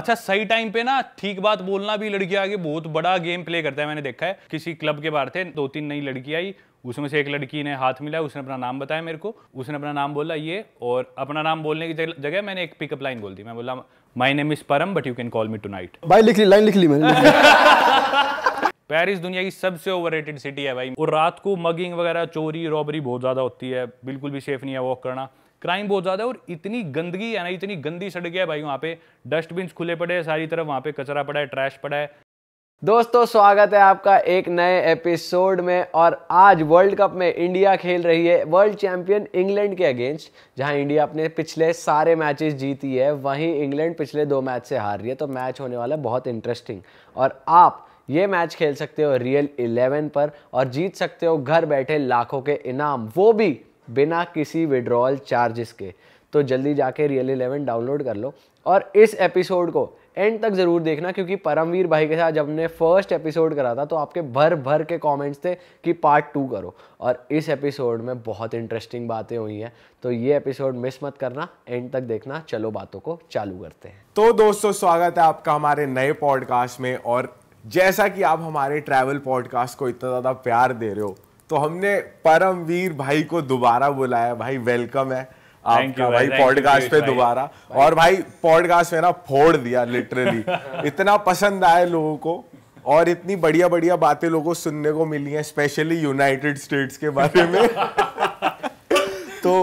अच्छा सही टाइम पे ना ठीक बात बोलना भी लड़की आगे बहुत बड़ा गेम प्ले करता है मैंने देखा है किसी क्लब के बाहर थे दो तीन नई लड़की आई उसमें से एक लड़की ने हाथ मिला उसने अपना नाम बताया मेरे को उसने अपना नाम बोला ये और अपना नाम बोलने की जगह मैंने एक पिकअप लाइन बोल दी मैं बोला my name is Param but you can call me tonight लिख ली लाइन लिख ली मैंने पेरिस दुनिया की सबसे ओवररेटेड सिटी है भाई और रात को मगिंग वगैरह चोरी रॉबरी बहुत ज़्यादा होती है बिल्कुल भी सेफ नहीं है वॉक करना क्राइम बहुत ज़्यादा है और इतनी गंदगी है ना इतनी गंदी सड़क है भाई वहाँ पे डस्टबिन खुले पड़े हैं सारी तरफ वहाँ पे कचरा पड़ा है ट्रैश पड़ा है दोस्तों स्वागत है आपका एक नए एपिसोड में और आज वर्ल्ड कप में इंडिया खेल रही है वर्ल्ड चैंपियन इंग्लैंड के अगेंस्ट जहां इंडिया अपने पिछले सारे मैचेस जीती है वहीं इंग्लैंड पिछले दो मैच से हार रही है तो मैच होने वाला है बहुत इंटरेस्टिंग और आप ये मैच खेल सकते हो रियल इलेवन पर और जीत सकते हो घर बैठे लाखों के इनाम वो भी बिना किसी विड्रॉल चार्जेस के तो जल्दी जाके रियल इलेवन डाउनलोड कर लो और इस एपिसोड को एंड तक ज़रूर देखना क्योंकि परमवीर भाई के साथ जब ने फर्स्ट एपिसोड करा था तो आपके भर भर के कमेंट्स थे कि पार्ट टू करो और इस एपिसोड में बहुत इंटरेस्टिंग बातें हुई हैं तो ये एपिसोड मिस मत करना एंड तक देखना चलो बातों को चालू करते हैं तो दोस्तों स्वागत है आपका हमारे नए पॉडकास्ट में और जैसा कि आप हमारे ट्रैवल पॉडकास्ट को इतना ज़्यादा प्यार दे रहे हो तो हमने परमवीर भाई को दोबारा बुलाया भाई वेलकम है आपका भाई पॉडकास्ट पे दोबारा और भाई पॉडकास्ट में ना फोड़ दिया लिटरली इतना पसंद आया लोगों को और इतनी बढ़िया बढ़िया बातें लोगों को सुनने को मिली हैं स्पेशली यूनाइटेड स्टेट्स के बारे में तो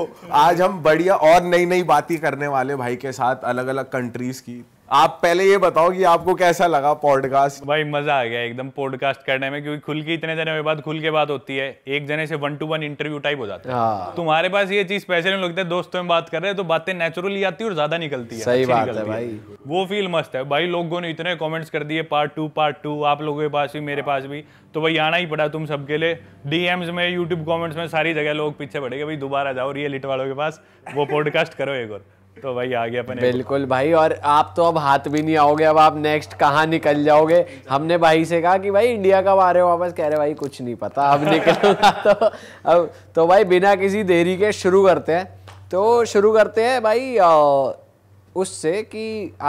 आज हम बढ़िया और नई नई बातें करने वाले भाई के साथ अलग अलग कंट्रीज की आप पहले ये बताओ कि आपको कैसा लगा पॉडकास्ट भाई मजा आ गया एकदम पॉडकास्ट करने में क्योंकि खुल के इतने जने के बाद खुल के बात होती है एक जने से one to one interview type हो जाता है हाँ। तुम्हारे पास ये चीज पैसे नहीं लगता है दोस्तों में बात कर रहे हैं तो बातें नेचुरली आती है और ज्यादा निकलती है सही बात है भाई वो फील मस्त है भाई लोगों ने इतने कॉमेंट्स कर दिए पार्ट टू पार्ट टू आप लोगों के पास भी मेरे पास भी तो भाई आना ही पड़ा तुम सबके लिए डीएम्स में यूट्यूब कॉमेंट्स में सारी जगह लोग पीछे पड़े गए भाई दोबारा जाओ रियल वालों के पास वो पॉडकास्ट करो एक और तो भाई आगे अपने बिल्कुल भाई और आप तो अब हाथ भी नहीं आओगे अब आप नेक्स्ट कहाँ निकल जाओगे हमने भाई से कहा कि भाई इंडिया कब आ रहे हो वापस कह रहे भाई कुछ नहीं पता अब निकलूंगा तो अब तो भाई बिना किसी देरी के शुरू करते हैं तो शुरू करते हैं भाई उससे कि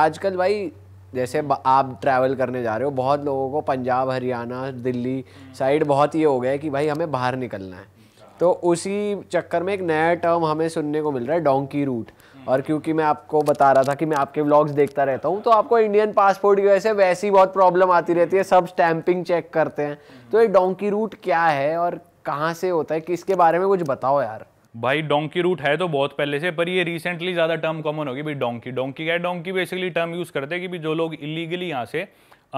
आजकल भाई जैसे आप ट्रैवल करने जा रहे हो बहुत लोगों को पंजाब हरियाणा दिल्ली साइड बहुत ये हो गया है कि भाई हमें बाहर निकलना है तो उसी चक्कर में एक नया टर्म हमें सुनने को मिल रहा है डोंकी रूट और क्योंकि मैं आपको बता रहा था कि मैं आपके व्लॉग्स देखता रहता हूँ तो आपको इंडियन पासपोर्ट की वजह से वैसी बहुत प्रॉब्लम आती रहती है सब स्टैंपिंग चेक करते हैं तो ये डोंकी रूट क्या है और कहाँ से होता है किसके बारे में कुछ बताओ यार भाई डोंकी रूट है तो बहुत पहले से पर ये रिसेंटली ज़्यादा टर्म कॉमन होगी भाई डोंकी डोंकी क्या है डोंकी बेसिकली टर्म यूज़ करते हैं कि भी जो लोग इलीगली यहाँ से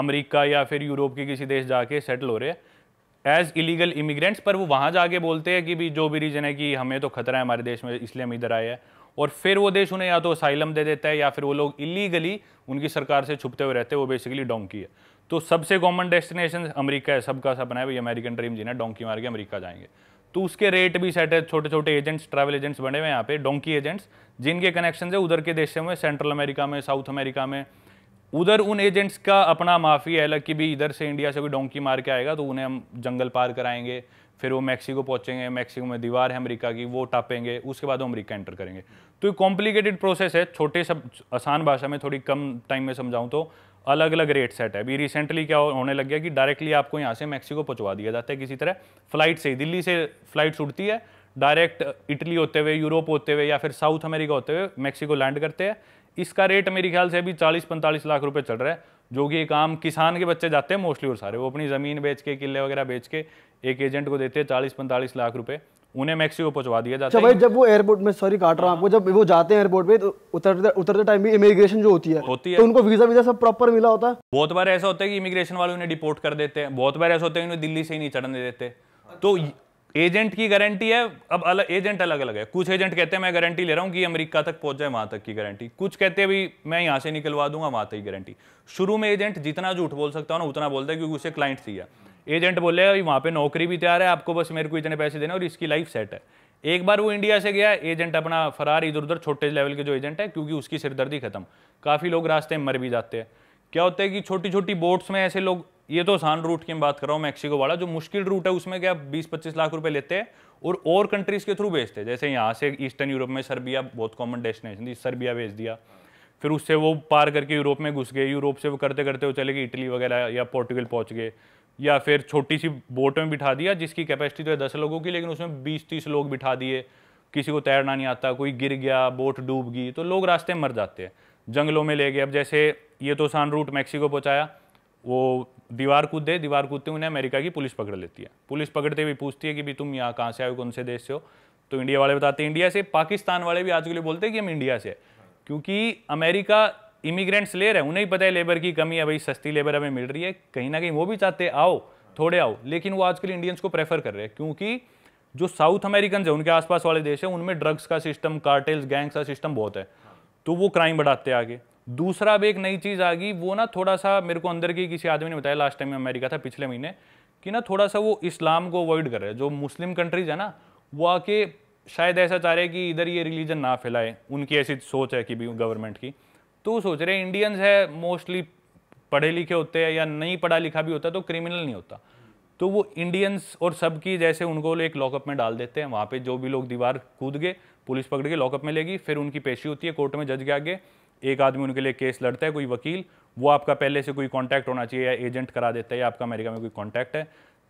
अमेरिका या फिर यूरोप के किसी देश जाके सेटल हो रहे हैं एज इलीगल इमिग्रेंट्स पर वो वहाँ जाके बोलते हैं कि भी जो भी रीज़न है कि हमें तो खतरा है हमारे देश में इसलिए हम इधर आए हैं और फिर वो देश उन्हें या तो असाइलम दे देता है या फिर वो लोग इलीगली उनकी सरकार से छुपते हुए रहते हैं वो बेसिकली डोंकी है तो सबसे कॉमन डेस्टिनेशन अमेरिका है सबका सपना है भाई अमेरिकन ड्रीम जिन्हें डोंकी मार के अमेरिका जाएंगे तो उसके रेट भी सेट है छोटे छोटे एजेंट्स ट्रैवल एजेंट्स बने हुए हैं यहाँ पे डोंकी एजेंट्स जिनके कनेक्शन है उधर के देशों में सेंट्रल अमेरिका में साउथ अमेरिका में उधर उन एजेंट्स का अपना माफी है अलग कि भी इधर से इंडिया से भी डोंकी मार के आएगा तो उन्हें हम जंगल पार कराएंगे फिर वो मैक्सिको पहुंचेंगे मैक्सिको में दीवार है अमेरिका की वो टापेंगे उसके बाद वो अमेरिका एंटर करेंगे तो ये कॉम्प्लिकेटेड प्रोसेस है छोटे सब आसान भाषा में थोड़ी कम टाइम में समझाऊँ तो अलग अलग रेट सेट है अभी रिसेंटली क्या होने लग गया कि डायरेक्टली आपको यहाँ से मैक्सिको पहुँचवा दिया जाता है किसी तरह फ्लाइट से दिल्ली से फ्लाइट उड़ती है डायरेक्ट इटली होते हुए यूरोप होते हुए या फिर साउथ अमेरिका होते हुए मैक्सिको लैंड करते हैं इसका रेट मेरे ख्याल से अभी चालीस पैंतालीस लाख रुपये चल रहा है जो कि काम किसान के बच्चे जाते हैं मोस्टली और सारे वो अपनी ज़मीन बेच के किले वगैरह बेच के एक एजेंट को देते हैं चालीस पैंतालीस लाख रुपए उन्हें मैक्सिको पहुंचवा दिया जाता अच्छा है भाई जब वो एयरपोर्ट में सॉरी काट रहा हूँ आपको जब वो जाते हैं एयरपोर्ट पे तो उतरते उतरते टाइम भी इमिग्रेशन जो होती है होती है तो उनको वीजा वीजा सब प्रॉपर मिला होता है बहुत बार ऐसा होता है कि इमिग्रेशन वाले उन्हें डिपोर्ट कर देते हैं बहुत बार ऐसा होता है उन्हें दिल्ली से ही नहीं चढ़ने देते तो एजेंट की गारंटी है अब अलग एजेंट अलग अलग है कुछ एजेंट कहते हैं मैं गारंटी ले रहा हूँ कि अमेरिका तक पहुंच जाए वहां तक की गारंटी कुछ कहते हैं भी मैं यहाँ से निकलवा दूंगा वहां तक की गारंटी शुरू में एजेंट जितना झूठ बोल सकता हूँ ना उतना बोलता है क्योंकि उसे क्लाइंट चाहिए एजेंट बोले वहाँ पे नौकरी भी तैयार है आपको बस मेरे को इतने पैसे देने और इसकी लाइफ सेट है एक बार वो इंडिया से गया एजेंट अपना फरार इधर उधर छोटे लेवल के जो एजेंट है क्योंकि उसकी सिरदर्दी खत्म काफ़ी लोग रास्ते में मर भी जाते हैं क्या होता है कि छोटी छोटी बोट्स में ऐसे लोग ये तो आसान रूट की बात कर रहा हूँ मैक्सिको वाला जो मुश्किल रूट है उसमें क्या बीस पच्चीस लाख रुपए लेते हैं और और कंट्रीज़ के थ्रू भेजते हैं जैसे यहाँ से ईस्टर्न यूरोप में सर्बिया बहुत कॉमन डेस्टिनेशन थी सर्बिया भेज दिया फिर उससे वो पार करके यूरोप में घुस गए यूरोप से वो करते करते वो चले गए इटली वगैरह या पोर्टुगल पहुँच गए या फिर छोटी सी बोट में बिठा दिया जिसकी कैपेसिटी तो है दस लोगों की लेकिन उसमें बीस तीस लोग बिठा दिए किसी को तैरना नहीं आता कोई गिर गया बोट डूब गई तो लोग रास्ते मर जाते हैं जंगलों में ले गए अब जैसे ये तो आसान रूट मैक्सिको पहुँचाया वो दीवार कूद दे दीवार कूदते उन्हें अमेरिका की पुलिस पकड़ लेती है पुलिस पकड़ते हुए पूछती है कि भी तुम यहाँ कहाँ से आए कौन से देश से हो तो इंडिया वाले बताते हैं इंडिया से पाकिस्तान वाले भी आज के लिए बोलते हैं कि हम इंडिया से क्योंकि अमेरिका इमिग्रेंट्स ले रहे हैं उन्हें ही पता है लेबर की कमी है भाई सस्ती लेबर हमें मिल रही है कहीं ना कहीं वो भी चाहते आओ थोड़े आओ लेकिन वो आजकल इंडियंस को प्रेफर कर रहे हैं क्योंकि जो साउथ अमेरिकन है उनके आसपास वाले देश हैं उनमें ड्रग्स का सिस्टम कार्टेल्स गैंग्स का सिस्टम बहुत है तो वो क्राइम बढ़ाते आगे दूसरा अब एक नई चीज़ आ गई वो ना थोड़ा सा मेरे को अंदर की किसी आदमी ने बताया लास्ट टाइम में अमेरिका था पिछले महीने कि ना थोड़ा सा वो इस्लाम को अवॉइड कर रहे हैं जो मुस्लिम कंट्रीज है ना वो आके शायद ऐसा चाह रहे हैं कि इधर ये रिलीजन ना फैलाए उनकी ऐसी सोच है कि भी गवर्नमेंट की तो सोच रहे इंडियंस है मोस्टली पढ़े लिखे होते हैं या नहीं पढ़ा लिखा भी होता तो क्रिमिनल नहीं होता तो वो इंडियंस और सबकी जैसे उनको एक लॉकअप में डाल देते हैं वहाँ पर जो भी लोग दीवार कूद गए पुलिस पकड़ के लॉकअप में लेगी फिर उनकी पेशी होती है कोर्ट में जज के आगे एक आदमी उनके लिए केस लड़ता है कोई वकील वो आपका पहले से कोई कॉन्टैक्ट होना चाहिए या एजेंट करा देता है या आपका अमेरिका में कोई कॉन्टैक्ट है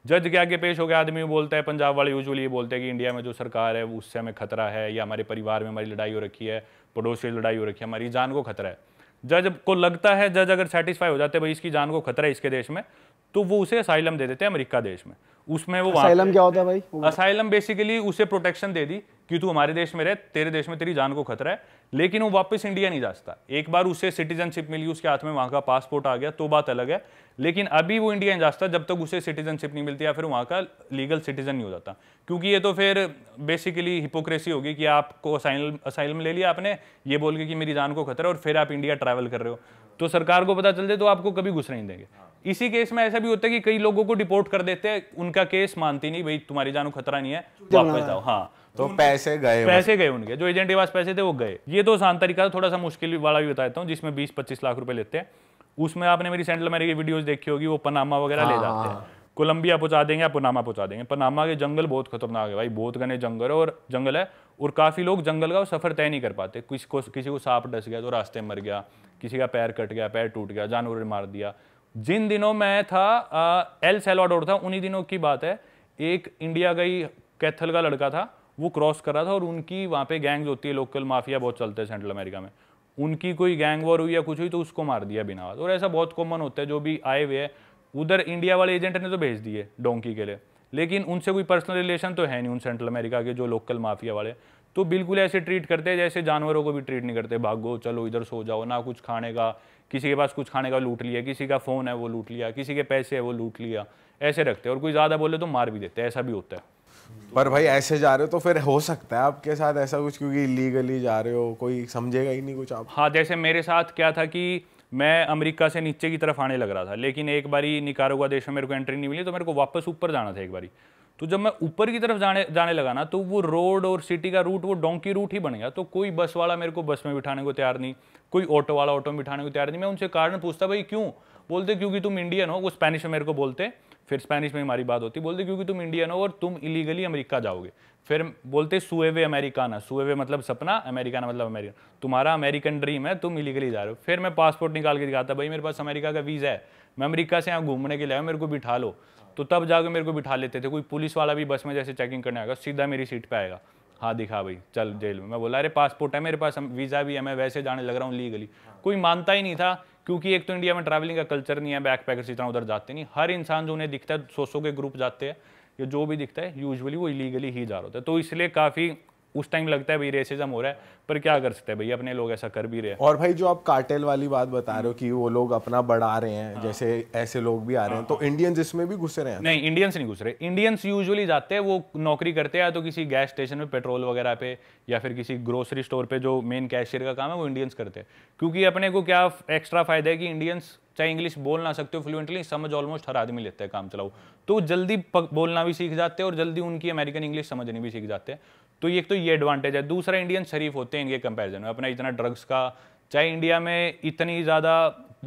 जज के आगे पेश हो गया आदमी बोलता है पंजाब वाले यूजुअली ये बोलते हैं कि इंडिया में जो सरकार है उससे हमें खतरा है या हमारे परिवार में हमारी लड़ाई हो रखी है पड़ोसी से लड़ाई हो रखी है हमारी जान को खतरा है जज को लगता है जज अगर सेटिस्फाई हो जाते हैं भाई इसकी जान को खतरा है इसके देश में तो वो उसे असाइलम दे देते हैं अमेरिका देश में उसमें वो असाइलम क्या होता है भाई असाइलम बेसिकली उसे प्रोटेक्शन दे दी कि तू हमारे देश में रहे तेरे देश में तेरी जान को खतरा है लेकिन वो वापस इंडिया नहीं जा सकता एक बार उसे सिटीजनशिप मिली उसके हाथ में वहां का पासपोर्ट आ गया तो बात अलग है लेकिन अभी वो इंडिया नहीं जा सकता जब तक उसे सिटीजनशिप नहीं मिलती या फिर वहां का लीगल सिटीजन नहीं हो जाता क्योंकि ये तो फिर बेसिकली हिपोक्रेसी होगी कि आपको असाइलम ले लिया आपने ये बोल के कि मेरी जान को खतरा है और फिर आप इंडिया ट्रैवल कर रहे हो तो सरकार को पता चल जाए तो आपको कभी घुस नहीं देंगे इसी केस में ऐसा भी होता है कि कई लोगों को डिपोर्ट कर देते हैं उनका केस मानती नहीं भाई तुम्हारी जानो खतरा नहीं है वापस जाओ हाँ तो पैसे गए पैसे गए उनके जो एजेंट के पास पैसे थे वो गए ये तो आसान तरीका थोड़ा सा मुश्किल वाला भी बताता हूँ जिसमें बीस पच्चीस लाख रुपए लेते हैं उसमें आपने मेरी सेंट्रल अमेरिका की वीडियोज देखी होगी वो पनामा वगैरह ले हाँ, जाते हैं हाँ। कोलंबिया पहुंचा देंगे या पनामा पहुंचा देंगे पनामा के जंगल बहुत खतरनाक है भाई बहुत घने जंगल है और जंगल है और काफ़ी लोग जंगल का सफ़र तय नहीं कर पाते किसी को किसी को सांप डस गया तो रास्ते मर गया किसी का पैर कट गया पैर टूट गया जानवर मार दिया जिन दिनों मैं था आ, एल सेलवाडोर था उन्हीं दिनों की बात है एक इंडिया का ही कैथल का लड़का था वो क्रॉस कर रहा था और उनकी वहाँ पे गैंग्स होती है लोकल माफिया बहुत चलते हैं सेंट्रल अमेरिका में उनकी कोई गैंग वॉर हुई या कुछ हुई तो उसको मार दिया बिना बात और ऐसा बहुत कॉमन होता है जो भी आए हुए हैं उधर इंडिया वाले एजेंट ने तो भेज दिए डोंकी के लिए लेकिन उनसे कोई पर्सनल रिलेशन तो है नहीं उन सेंट्रल अमेरिका के जो लोकल माफिया वाले तो बिल्कुल ऐसे ट्रीट करते हैं जैसे जानवरों को भी ट्रीट नहीं करते भागो चलो इधर सो जाओ ना कुछ खाने का किसी के पास कुछ खाने का लूट लिया किसी का फ़ोन है वो लूट लिया किसी के पैसे है वो लूट लिया ऐसे रखते हैं और कोई ज़्यादा बोले तो मार भी देते हैं ऐसा भी होता है पर भाई ऐसे जा रहे हो तो फिर हो सकता है आपके साथ ऐसा कुछ क्योंकि इलीगली जा रहे हो कोई समझेगा ही नहीं कुछ आप हाँ जैसे मेरे साथ क्या था कि मैं अमेरिका से नीचे की तरफ आने लग रहा था लेकिन एक बारी निकारोगा देश में मेरे को एंट्री नहीं मिली तो मेरे को वापस ऊपर जाना था एक बारी तो जब मैं ऊपर की तरफ जाने जाने लगा ना तो वो रोड और सिटी का रूट वो डोंकी रूट ही बन गया तो कोई बस वाला मेरे को बस में बिठाने को तैयार नहीं कोई ऑटो वाला ऑटो में बिठाने को तैयार नहीं मैं उनसे कारण पूछता भाई क्यों बोलते क्योंकि तुम इंडियन हो वो स्पेनिश में मेरे को बोलते फिर स्पेनिश में हमारी बात होती बोलते क्योंकि तुम इंडियन हो और तुम इलीगली अमेरिका जाओगे फिर बोलते सुएवे अमेरिकाना सुएवे मतलब सपना अमेरिकाना मतलब अमेरिकन तुम्हारा अमेरिकन ड्रीम है तुम इलीगली जा रहे हो फिर मैं पासपोर्ट निकाल के दिखाता भाई मेरे पास अमेरिका का वीज़ा है मैं अमेरिका से यहाँ घूमने के लिए आया मेरे को बिठा लो तो तब जाकर मेरे को बिठा लेते थे कोई पुलिस वाला भी बस में जैसे चेकिंग करने आएगा सीधा मेरी सीट पर आएगा हाँ दिखा भाई चल जेल में मैं बोला अरे पासपोर्ट है मेरे पास वीज़ा भी है मैं वैसे जाने लग रहा हूँ लीगली कोई मानता ही नहीं था क्योंकि एक तो इंडिया में ट्रैवलिंग का कल्चर नहीं है बैक पैकर्स इतना उधर जाते नहीं हर इंसान जो उन्हें दिखता है सौ के ग्रुप जाते हैं या जो भी दिखता है यूजुअली वो इलीगली ही जा रहा होता है तो इसलिए काफ़ी उस टाइम लगता है भाई रेसिज्म हो रहा है पर क्या कर सकते हैं भाई अपने लोग ऐसा कर भी रहे हैं और भाई जो आप कार्टेल वाली बात बता रहे हो कि वो लोग अपना बढ़ा रहे हैं हाँ। जैसे ऐसे लोग भी आ रहे हैं तो इंडियंस हाँ। इसमें भी घुस रहे हैं नहीं इंडियंस नहीं घुस रहे इंडियंस यूजुअली जाते हैं वो नौकरी करते हैं या तो किसी गैस स्टेशन पे पेट्रोल वगैरह पे या फिर किसी ग्रोसरी स्टोर पे जो मेन कैशियर का काम है वो इंडियंस करते हैं क्योंकि अपने को क्या एक्स्ट्रा फायदा है कि इंडियंस चाहे इंग्लिश बोल ना सकते हो फ्लुएंटली समझ ऑलमोस्ट हर आदमी लेता है काम चलाओ तो जल्दी बोलना भी सीख जाते हैं और जल्दी उनकी अमेरिकन इंग्लिश समझनी भी सीख जाते हैं तो ये एक तो ये एडवांटेज है दूसरा इंडियन शरीफ होते हैं इनके कंपैरिजन में अपना इतना ड्रग्स का चाहे इंडिया में इतनी ज़्यादा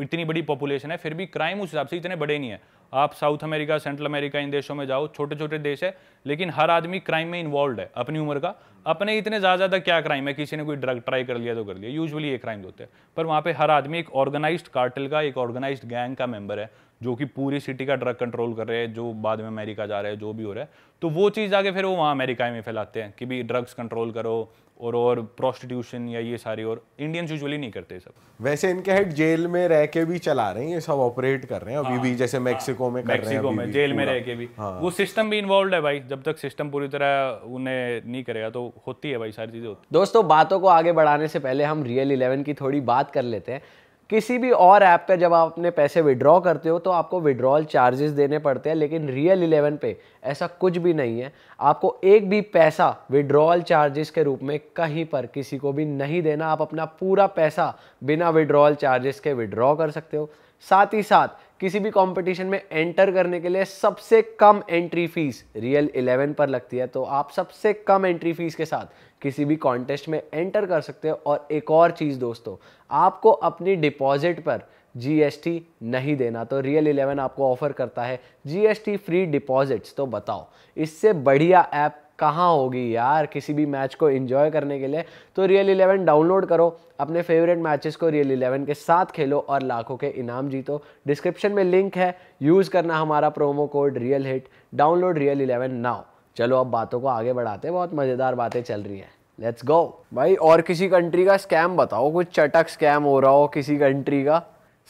इतनी बड़ी पॉपुलेशन है फिर भी क्राइम उस हिसाब से इतने बड़े नहीं है आप साउथ अमेरिका सेंट्रल अमेरिका इन देशों में जाओ छोटे छोटे देश है लेकिन हर आदमी क्राइम में इन्वॉल्व है अपनी उम्र का अपने इतने ज़्यादा ज़्यादा क्या क्राइम है किसी ने कोई ड्रग ट्राई कर लिया तो कर लिया यूजुअली ये क्राइम होते हैं पर वहाँ पे हर आदमी एक ऑर्गेनाइज्ड कार्टल का एक ऑर्गेनाइज्ड गैंग का मेंबर है जो कि पूरी सिटी का ड्रग कंट्रोल कर रहे हैं जो बाद में अमेरिका जा रहे हैं जो भी हो रहा है तो वो चीज़ आगे फिर वो वहाँ अमेरिका में फैलाते हैं कि भी ड्रग्स कंट्रोल करो और और प्रोस्टिट्यूशन या ये सारी और इंडियंस यूजुअली नहीं करते सब वैसे इनके हेड जेल में रह के भी चला रहे हैं ये सब ऑपरेट कर रहे हैं अभी भी हाँ। जैसे मेक्सिको में मेक्सिको में जेल में रह के भी हाँ। वो सिस्टम भी इन्वॉल्व है भाई जब तक सिस्टम पूरी तरह उन्हें नहीं करेगा तो होती है भाई सारी चीज़ें होती दोस्तों बातों को आगे बढ़ाने से पहले हम रियल इलेवन की थोड़ी बात कर लेते हैं किसी भी और ऐप पे जब आप अपने पैसे विड्रॉ करते हो तो आपको विड्रॉल चार्जेस देने पड़ते हैं लेकिन रियल इलेवन पे ऐसा कुछ भी नहीं है आपको एक भी पैसा विड्रॉल चार्जेस के रूप में कहीं पर किसी को भी नहीं देना आप अपना पूरा पैसा बिना विड्रॉल चार्जेस के विड्रॉ कर सकते हो साथ ही साथ किसी भी कंपटीशन में एंटर करने के लिए सबसे कम एंट्री फीस रियल इलेवन पर लगती है तो आप सबसे कम एंट्री फीस के साथ किसी भी कॉन्टेस्ट में एंटर कर सकते हो और एक और चीज़ दोस्तों आपको अपनी डिपॉजिट पर जीएसटी नहीं देना तो रियल इलेवन आपको ऑफर करता है जीएसटी फ्री डिपॉजिट्स तो बताओ इससे बढ़िया ऐप कहाँ होगी यार किसी भी मैच को इन्जॉय करने के लिए तो रियल इलेवन डाउनलोड करो अपने फेवरेट मैचेस को रियल इलेवन के साथ खेलो और लाखों के इनाम जीतो डिस्क्रिप्शन में लिंक है यूज़ करना हमारा promo code real hit download real eleven now चलो अब बातों को आगे बढ़ाते बहुत मज़ेदार बातें चल रही हैं लेट्स गो भाई और किसी कंट्री का स्कैम बताओ कुछ चटक स्कैम हो रहा हो किसी कंट्री का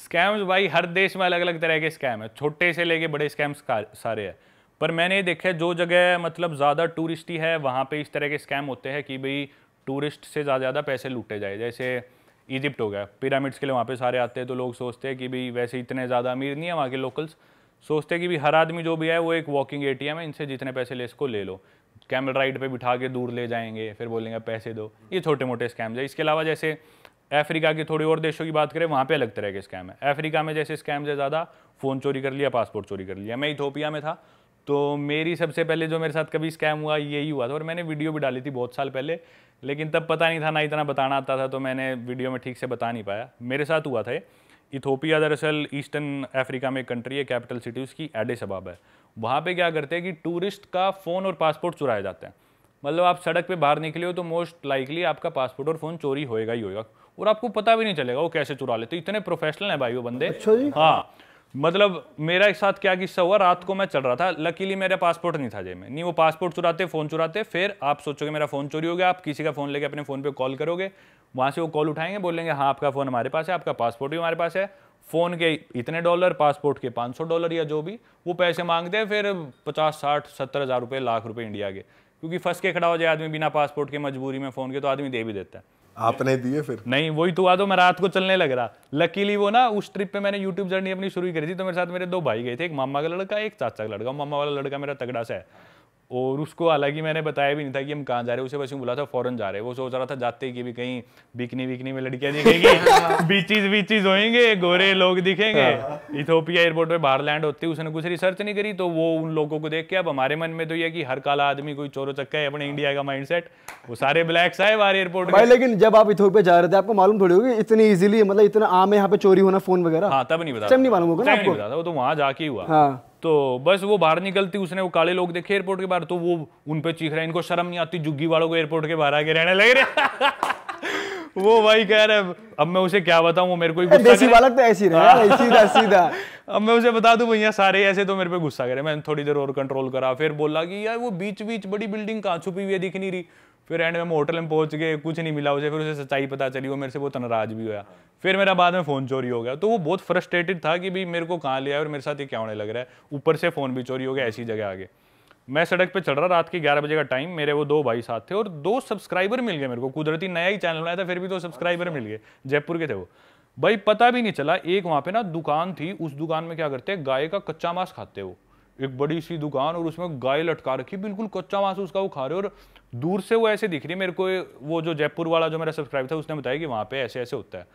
स्कैम्स भाई हर देश में अलग अलग तरह के स्कैम है छोटे से लेके बड़े स्कैम्स सारे हैं पर मैंने ये देखा है जो जगह मतलब ज़्यादा टूरिस्टी है वहाँ पे इस तरह के स्कैम होते हैं कि भाई टूरिस्ट से ज़्यादा ज़्यादा पैसे लूटे जाए जैसे इजिप्ट हो गया पिरामिड्स के लिए वहाँ पे सारे आते हैं तो लोग सोचते हैं कि भाई वैसे इतने ज़्यादा अमीर नहीं है वहाँ के लोकल्स सोचते हैं कि भाई हर आदमी जो भी है वो एक वॉकिंग ए है इनसे जितने पैसे ले इसको ले लो कैमल राइड पर बिठा के दूर ले जाएंगे फिर बोलेंगे पैसे दो ये छोटे मोटे स्कैम्स है इसके अलावा जैसे अफ्रीका की थोड़ी और देशों की बात करें वहाँ पे अलग तरह के स्कैम है अफ्रीका में जैसे स्कैम्स है ज़्यादा फ़ोन चोरी कर लिया पासपोर्ट चोरी कर लिया मैं इथोपिया में था तो मेरी सबसे पहले जो मेरे साथ कभी स्कैम हुआ यही हुआ था और मैंने वीडियो भी डाली थी बहुत साल पहले लेकिन तब पता नहीं था ना इतना बताना आता था तो मैंने वीडियो में ठीक से बता नहीं पाया मेरे साथ हुआ था इथोपिया दरअसल ईस्टर्न अफ्रीका में एक कंट्री है कैपिटल सिटी उसकी एडे सबाब है वहाँ पे क्या करते हैं कि टूरिस्ट का फ़ोन और पासपोर्ट चुराए जाते हैं मतलब आप सड़क पे बाहर निकले हो तो मोस्ट लाइकली आपका पासपोर्ट और फ़ोन चोरी होएगा ही होएगा और आपको पता भी नहीं चलेगा वो कैसे चुरा लेते इतने प्रोफेशनल है भाई वो बंदे अच्छा हाँ मतलब मेरा एक साथ क्या किस्सा हुआ रात को मैं चल रहा था लकीली मेरा पासपोर्ट नहीं था जेब में नहीं वो पासपोर्ट चुराते फ़ोन चुराते फिर आप सोचोगे मेरा फ़ोन चोरी हो गया आप किसी का फ़ोन लेके अपने फ़ोन पे कॉल करोगे वहाँ से वो कॉल उठाएंगे बोलेंगे हाँ आपका फ़ोन हमारे पास है आपका पासपोर्ट भी हमारे पास है फ़ोन के इतने डॉलर पासपोर्ट के 500 डॉलर या जो भी वो पैसे मांगते हैं फिर पचास साठ सत्तर हज़ार रुपये लाख रुपये इंडिया के क्योंकि फंस के खड़ा हो जाए आदमी बिना पासपोर्ट के मजबूरी में फ़ोन के तो आदमी दे भी देता है आपने दिए फिर नहीं वही तो आ तो मैं रात को चलने लग रहा लकीली वो ना उस ट्रिप पे मैंने यूट्यूब जर्नी अपनी शुरू करी थी तो मेरे साथ मेरे दो भाई गए थे एक मामा का लड़का एक चाचा का लड़का मामा वाला लड़का मेरा तगड़ा सा है और उसको हालांकि मैंने बताया भी नहीं था कि हम कहाँ जा रहे हैं उसे बस यूँ बोला था फॉरन जा रहे हैं वो सोच रहा था जाते कि भी कहीं बिकनी बिकनी में लड़कियाँ दिखेंगी बीचीज बीचीज होएंगे गोरे हाँ। लोग दिखेंगे इथोपिया एयरपोर्ट पे बाहर लैंड होते उसने कुछ रिसर्च नहीं करी तो वो उन लोगों को देख के अब हमारे मन में तो यह कि हर काला आदमी कोई चोरो चक्का है अपने इंडिया का माइंड वो सारे ब्लैक्स आए बाहर एयरपोर्ट भाई लेकिन जब आप इथोपिया जा रहे थे आपको मालूम थोड़ी होगी इतनी ईजिली मतलब इतना आम है यहाँ पे चोरी होना फोन वगैरह हाँ तब नहीं पता नहीं मालूम होगा वो तो वहाँ जाके हुआ हाँ। तो बस वो बाहर निकलती उसने वो काले लोग देखे एयरपोर्ट के बाहर तो वो उन पर चीख रहे हैं इनको शर्म नहीं आती जुग्गी वालों को एयरपोर्ट के बाहर आके रहने लग रहे वो भाई कह रहे अब मैं उसे क्या बताऊं वो मेरे को ही तो ऐसी हाँ। सीधा सीधा अब मैं उसे बता दूं भैया सारे ऐसे तो मेरे पे गुस्सा करे मैंने थोड़ी देर और कंट्रोल करा फिर बोला कि यार वो बीच बीच बड़ी बिल्डिंग कहाँ छुपी हुई है दिख नहीं रही फिर एंड में होटल में पहुंच गए कुछ नहीं मिला उसे फिर उसे सच्चाई पता चली वो मेरे से बहुत नाराज भी हुआ फिर मेरा बाद में फ़ोन चोरी हो गया तो वो बहुत फ्रस्ट्रेटेड था कि भाई मेरे को कहाँ लिया और मेरे साथ ये क्या होने लग रहा है ऊपर से फ़ोन भी चोरी हो गया ऐसी जगह आगे मैं सड़क पे चढ़ रहा रात के ग्यारह बजे का टाइम मेरे वो दो भाई साथ थे और दो सब्सक्राइबर मिल गए मेरे को कुदरती नया ही चैनल बनाया था फिर भी दो सब्सक्राइबर मिल गए जयपुर के थे वो भाई पता भी नहीं चला एक वहाँ पे ना दुकान थी उस दुकान में क्या करते हैं गाय का कच्चा मांस खाते वो एक बड़ी सी दुकान और उसमें गाय लटका रखी बिल्कुल कच्चा मांस उसका वो खा रहे और दूर से वो ऐसे दिख रही मेरे को वो जो जयपुर वाला जो मेरा सब्सक्राइब था उसने बताया कि वहाँ पे ऐसे ऐसे होता है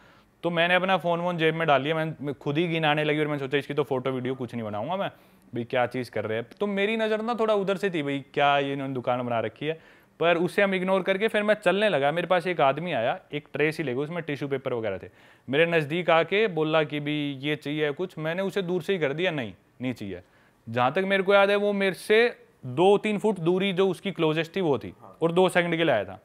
तो मैंने अपना फ़ोन वोन जेब में डाल लिया मैंने खुद ही गिनाने लगी और मैंने सोचा इसकी तो फोटो वीडियो कुछ नहीं बनाऊंगा मैं भाई क्या चीज़ कर रहे हैं तो मेरी नज़र ना थोड़ा उधर से थी भाई क्या ये इन्होंने दुकान बना रखी है पर उसे हम इग्नोर करके फिर मैं चलने लगा मेरे पास एक आदमी आया एक ट्रे सी ले गई उसमें टिश्यू पेपर वगैरह थे मेरे नज़दीक आके बोला कि भाई ये चाहिए कुछ मैंने उसे दूर से ही कर दिया नहीं नहीं चाहिए जहाँ तक मेरे को याद है वो मेरे से दो तीन फुट दूरी जो उसकी क्लोजेस्ट थी वो थी हाँ। और दो सेकंड के लिए आया था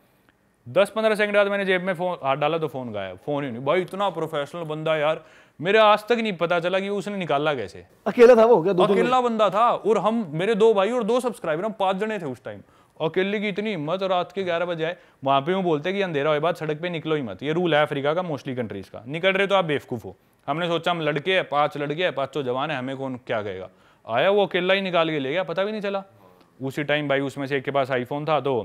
दस पंद्रह सेकंड बाद मैंने जेब में फोन हाथ डाला तो फोन गाया फोन ही नहीं भाई इतना प्रोफेशनल बंदा यार मेरे आज तक नहीं पता चला कि उसने निकाला कैसे अकेला था वो क्या दो अकेला बंदा था और हम मेरे दो भाई और दो सब्सक्राइबर हम पांच जने थे उस टाइम अकेले की इतनी हिम्मत और रात के ग्यारह बजे आए वहां पे वो बोलते कि अंधेरा हो बात सड़क पे निकलो ही मत ये रूल है अफ्रीका का मोस्टली कंट्रीज का निकल रहे तो आप बेवकूफ हो हमने सोचा हम लड़के हैं पांच लड़के हैं सौ तो जवान है हमें कौन क्या कहेगा आया वो अकेला ही निकाल के ले गया पता भी नहीं चला उसी टाइम भाई उसमें से एक के पास आईफोन था तो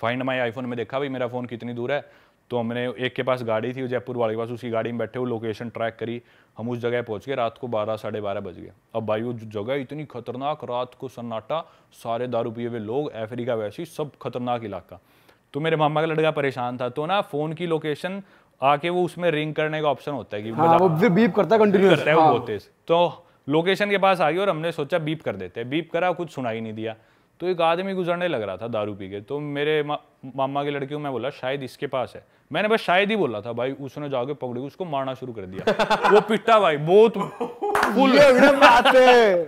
फाइंड माई आईफोन में देखा भाई मेरा फ़ोन कितनी दूर है तो हमने एक के पास गाड़ी थी जयपुर वाले के पास उसी गाड़ी में बैठे वो लोकेशन ट्रैक करी हम उस जगह पहुंच गए रात को बारह साढ़े बारह बज गए अब भाई वो जगह इतनी खतरनाक रात को सन्नाटा सारे दारू पिए हुए लोग अफ्रीका वैसी सब खतरनाक इलाका तो मेरे मामा का लड़का परेशान था तो ना फ़ोन की लोकेशन आके वो उसमें रिंग करने का ऑप्शन होता है कि हाँ, मतलब वो बीप करता है कंटिन्यू करता है वो हाँ। बहुत तो लोकेशन के पास आ गई और हमने सोचा बीप कर देते हैं बीप करा कुछ सुनाई नहीं दिया तो एक आदमी गुजरने लग रहा था दारू पी के तो मेरे मा, मामा के लड़के को मैं बोला शायद इसके पास है मैंने बस शायद ही बोला था भाई उसने जाके पकड़ी उसको मारना शुरू कर दिया वो पिटा भाई बहुत फुल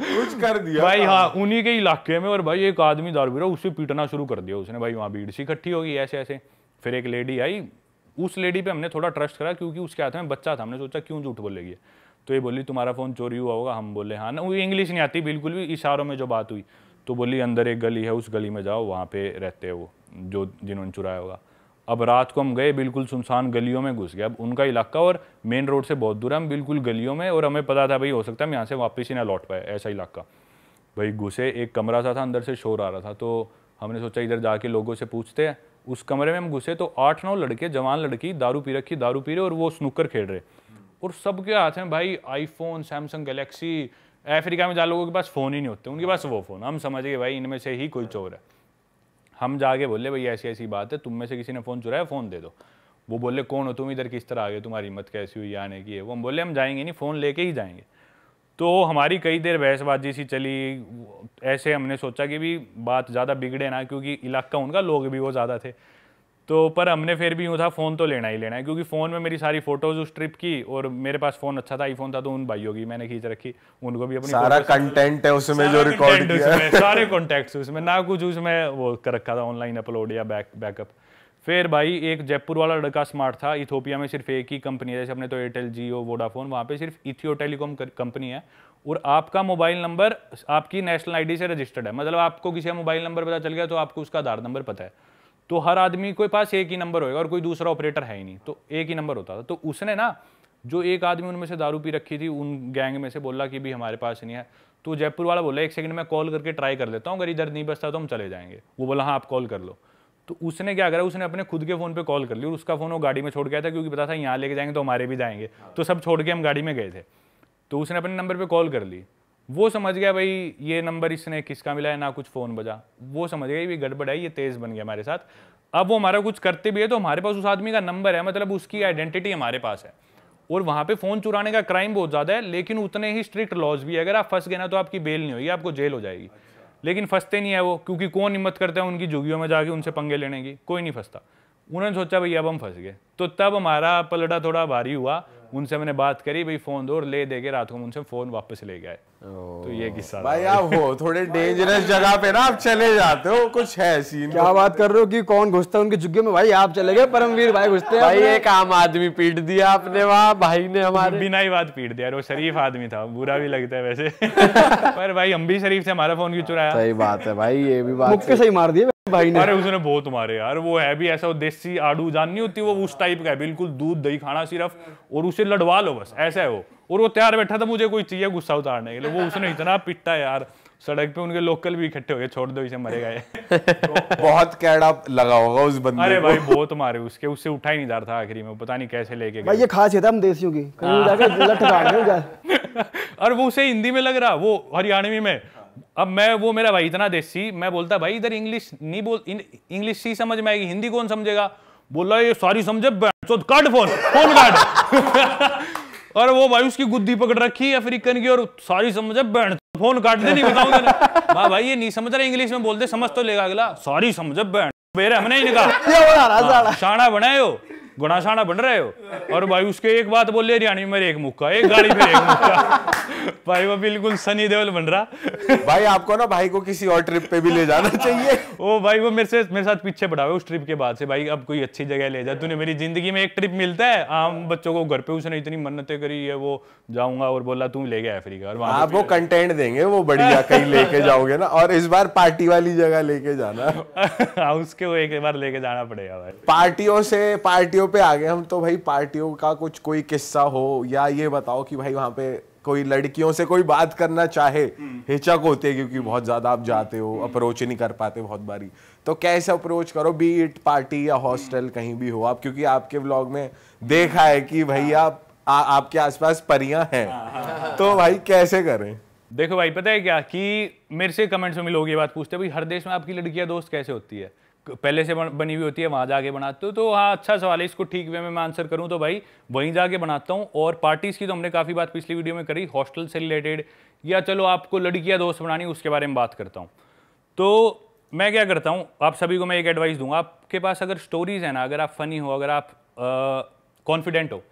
कुछ कर दिया भाई हाँ उन्हीं के इलाके में और भाई एक आदमी दारू पी रहा उसे पीटना शुरू कर दिया उसने भाई वहाँ भीड़ सी इकट्ठी होगी ऐसे ऐसे फिर एक लेडी आई उस लेडी पे हमने थोड़ा ट्रस्ट करा क्योंकि उसके हाथ में बच्चा था हमने सोचा क्यों झूठ बोलेगी तो ये बोली तुम्हारा फ़ोन चोरी हुआ होगा हम बोले हाँ ना वो इंग्लिश नहीं आती बिल्कुल भी इशारों में जो बात हुई तो बोली अंदर एक गली है उस गली में जाओ वहाँ पे रहते हैं वो जो जिन्होंने चुराया होगा अब रात को हम गए बिल्कुल सुनसान गलियों में घुस गए अब उनका इलाका और मेन रोड से बहुत दूर है हम बिल्कुल गलियों में और हमें पता था भाई हो सकता है हम यहाँ से वापस ही ना लौट पाए ऐसा इलाका भाई घुसे एक कमरा सा था अंदर से शोर आ रहा था तो हमने सोचा इधर जाके लोगों से पूछते हैं उस कमरे में हम घुसे तो आठ नौ लड़के जवान लड़की दारू पी रखी दारू पी रहे और वो स्नूकर खेल रहे और सबके हाथ हैं भाई आईफोन सैमसंग गैलेक्सी अफ्रीका में जा लोगों के पास फ़ोन ही नहीं होते उनके पास वो फ़ोन हम समझ गए भाई इनमें से ही कोई चोर है हम जाके बोले भाई ऐसी ऐसी बात है तुम में से किसी ने फ़ोन चुराया फ़ोन दे दो वो बोले कौन हो तुम इधर किस तरह आ गए तुम्हारी हिम्मत कैसी हुई आने की है वो हम बोले हम जाएंगे नहीं फ़ोन लेके ही जाएंगे तो हमारी कई देर बहसबाजी सी चली ऐसे हमने सोचा कि भी बात ज़्यादा बिगड़े ना क्योंकि इलाका उनका लोग भी वो ज़्यादा थे तो पर हमने फिर भी यूँ था फ़ोन तो लेना ही लेना है क्योंकि फ़ोन में मेरी सारी फोटोज उस ट्रिप की और मेरे पास फ़ोन अच्छा था आईफोन था तो उन भाइयों की मैंने खींच रखी उनको भी अपनी सारा कंटेंट है उसमें जो रिकॉर्ड किया है सारे कॉन्टैक्ट्स उसमें ना कुछ उसमें वो कर रखा था ऑनलाइन अपलोड या बैक बैकअप फिर भाई एक जयपुर वाला लड़का स्मार्ट था इथोपिया में सिर्फ एक ही कंपनी है जैसे अपने तो एयरटेल जियो वोडाफोन वहाँ पे सिर्फ इथियो टेलीकॉम कंपनी है और आपका मोबाइल नंबर आपकी नेशनल आईडी से रजिस्टर्ड है मतलब आपको किसी मोबाइल नंबर पता चल गया तो आपको उसका आधार नंबर पता है तो हर आदमी के पास एक ही नंबर होएगा और कोई दूसरा ऑपरेटर है ही नहीं तो एक ही नंबर होता था तो उसने ना जो एक आदमी उनमें से दारू पी रखी थी उन गैंग में से बोला कि भी हमारे पास नहीं है तो जयपुर वाला बोला एक सेकंड में कॉल करके ट्राई कर लेता हूँ अगर इधर नहीं बचता तो हम चले जाएंगे वो बोला हाँ आप कॉल कर लो तो उसने क्या करा उसने अपने खुद के फ़ोन पे कॉल कर लिया और उसका फ़ोन वो गाड़ी में छोड़ गया था क्योंकि पता था यहाँ लेके जाएंगे तो हमारे भी जाएंगे तो सब छोड़ के हम गाड़ी में गए थे तो उसने अपने नंबर पर कॉल कर ली वो समझ गया भाई ये नंबर इसने किसका मिला है ना कुछ फ़ोन बजा वो समझ गया ये गड़बड़ है ये तेज़ बन गया हमारे साथ अब वो हमारा कुछ करते भी है तो हमारे पास उस आदमी का नंबर है मतलब उसकी आइडेंटिटी हमारे पास है और वहाँ पे फ़ोन चुराने का क्राइम बहुत ज़्यादा है लेकिन उतने ही स्ट्रिक्ट लॉज भी है अगर आप फंस गए ना तो आपकी बेल नहीं होगी आपको जेल हो जाएगी लेकिन फंसते नहीं है वो क्योंकि कौन हिम्मत करता है उनकी झुगियों में जाके उनसे पंगे लेने की कोई नहीं फंसता उन्होंने सोचा भाई अब हम फंस गए तो तब हमारा पलड़ा थोड़ा भारी हुआ उनसे मैंने बात करी भाई फ़ोन दो और ले देके रात को उनसे फ़ोन वापस ले गए तो ये किस्सा भाई आप हो थोड़े डेंजरस जगह पे ना आप चले जाते हो कुछ है सीन क्या बात कर रहे हो कि कौन घुसता है उनके जुग्गे में भाई आप चले गए परमवीर भाई घुसते हैं भाई एक आम आदमी पीट दिया आपने वहाँ भाई ने हमारे बिना ही बात पीट दिया वो शरीफ आदमी था बुरा भी लगता है वैसे पर भाई हम भी शरीफ से हमारा फोन क्यों चुराया सही बात है भाई ये भी बात सही मार दिए भाई ने अरे उसने बहुत मारे यार वो है भी ऐसा देसी आड़ू जान नहीं होती वो उस टाइप का है बिल्कुल दूध दही खाना सिर्फ और उसे लड़वा लो बस ऐसा है वो और वो तैयार बैठा था मुझे कोई चाहिए गुस्सा उतारने के लिए वो उसने इतना पिटा यार सड़क पे उनके लोकल भी इकट्ठे हो गए छोड़ दो इसे गए तो बहुत कैड़ा लगा होगा उस बंदे अरे भाई बहुत मारे उसके उससे उठा ही नहीं जा रहा था आखिरी में पता नहीं कैसे लेके भाई ये खास है हम देसियों की कहीं हाँ। जाके और वो उसे हिंदी में लग रहा वो हरियाणवी में अब मैं वो मेरा भाई इतना देसी मैं बोलता भाई इधर इंग्लिश नहीं बोल इंग्लिश सी समझ में आएगी हिंदी कौन समझेगा बोला ये सॉरी समझे तो काट फोन फोन काट और वो भाई उसकी गुद्दी पकड़ रखी अफ्रीकन की और सॉरी समझे बैठ फोन तो काट दे नहीं बताऊंगा हाँ भा भाई ये नहीं समझ रहा इंग्लिश में बोलते समझ तो लेगा अगला सॉरी समझे बैठ मेरे हमने ही निकाला हाँ, शाना बनाए हो गुणाशाणा बन रहे हो और भाई उसके एक बात बोल ले हरियाणी मेरे एक मुक्का एक गाड़ी पे एक मुक्का भाई वो बिल्कुल सनी देवल बन रहा भाई आपको ना भाई को किसी और ट्रिप पे भी ले जाना चाहिए ओ भाई वो मेरे से मेरे साथ पीछे पड़ा उस ट्रिप के बाद से भाई अब कोई अच्छी जगह ले जा तूने मेरी जिंदगी में एक ट्रिप मिलता है आम बच्चों को घर पे उसने इतनी मन्नतें करी है वो जाऊंगा और बोला तू ले गया अफ्रीका आप वो कंटेंट देंगे वो बढ़िया कहीं लेके जाओगे ना और इस बार पार्टी वाली जगह लेके जाना हाँ, उसके वो एक बार लेके जाना पड़ेगा भाई पार्टियों से पार्टियों पे आ गए हम तो भाई पार्टियों का कुछ कोई किस्सा हो या ये बताओ कि भाई वहाँ पे कोई लड़कियों से कोई बात करना चाहे हिचक होती है क्योंकि बहुत ज्यादा आप जाते हो हम्म। अप्रोच नहीं कर पाते बहुत बारी तो कैसे अप्रोच करो बी इट पार्टी या हॉस्टल हम्म। कहीं भी हो आप क्योंकि आपके व्लॉग में देखा है कि भाई हाँ। आप, आ, आपके आसपास परियां हैं हाँ, हाँ, तो भाई कैसे करें देखो भाई पता है क्या कि मेरे से कमेंट्स में लोग ये बात पूछते हैं भाई हर देश में आपकी लड़कियां दोस्त कैसे होती है पहले से बनी हुई होती है वहाँ जाके बनाते हो तो हाँ अच्छा सवाल है इसको ठीक वे में मैं आंसर करूँ तो भाई वहीं जाके बनाता हूँ और पार्टीज़ की तो हमने काफ़ी बात पिछली वीडियो में करी हॉस्टल से रिलेटेड या चलो आपको लड़कियाँ दोस्त बनानी उसके बारे में बात करता हूँ तो मैं क्या करता हूँ आप सभी को मैं एक एडवाइस दूँगा आपके पास अगर स्टोरीज़ है ना अगर आप फ़नी हो अगर आप कॉन्फिडेंट हो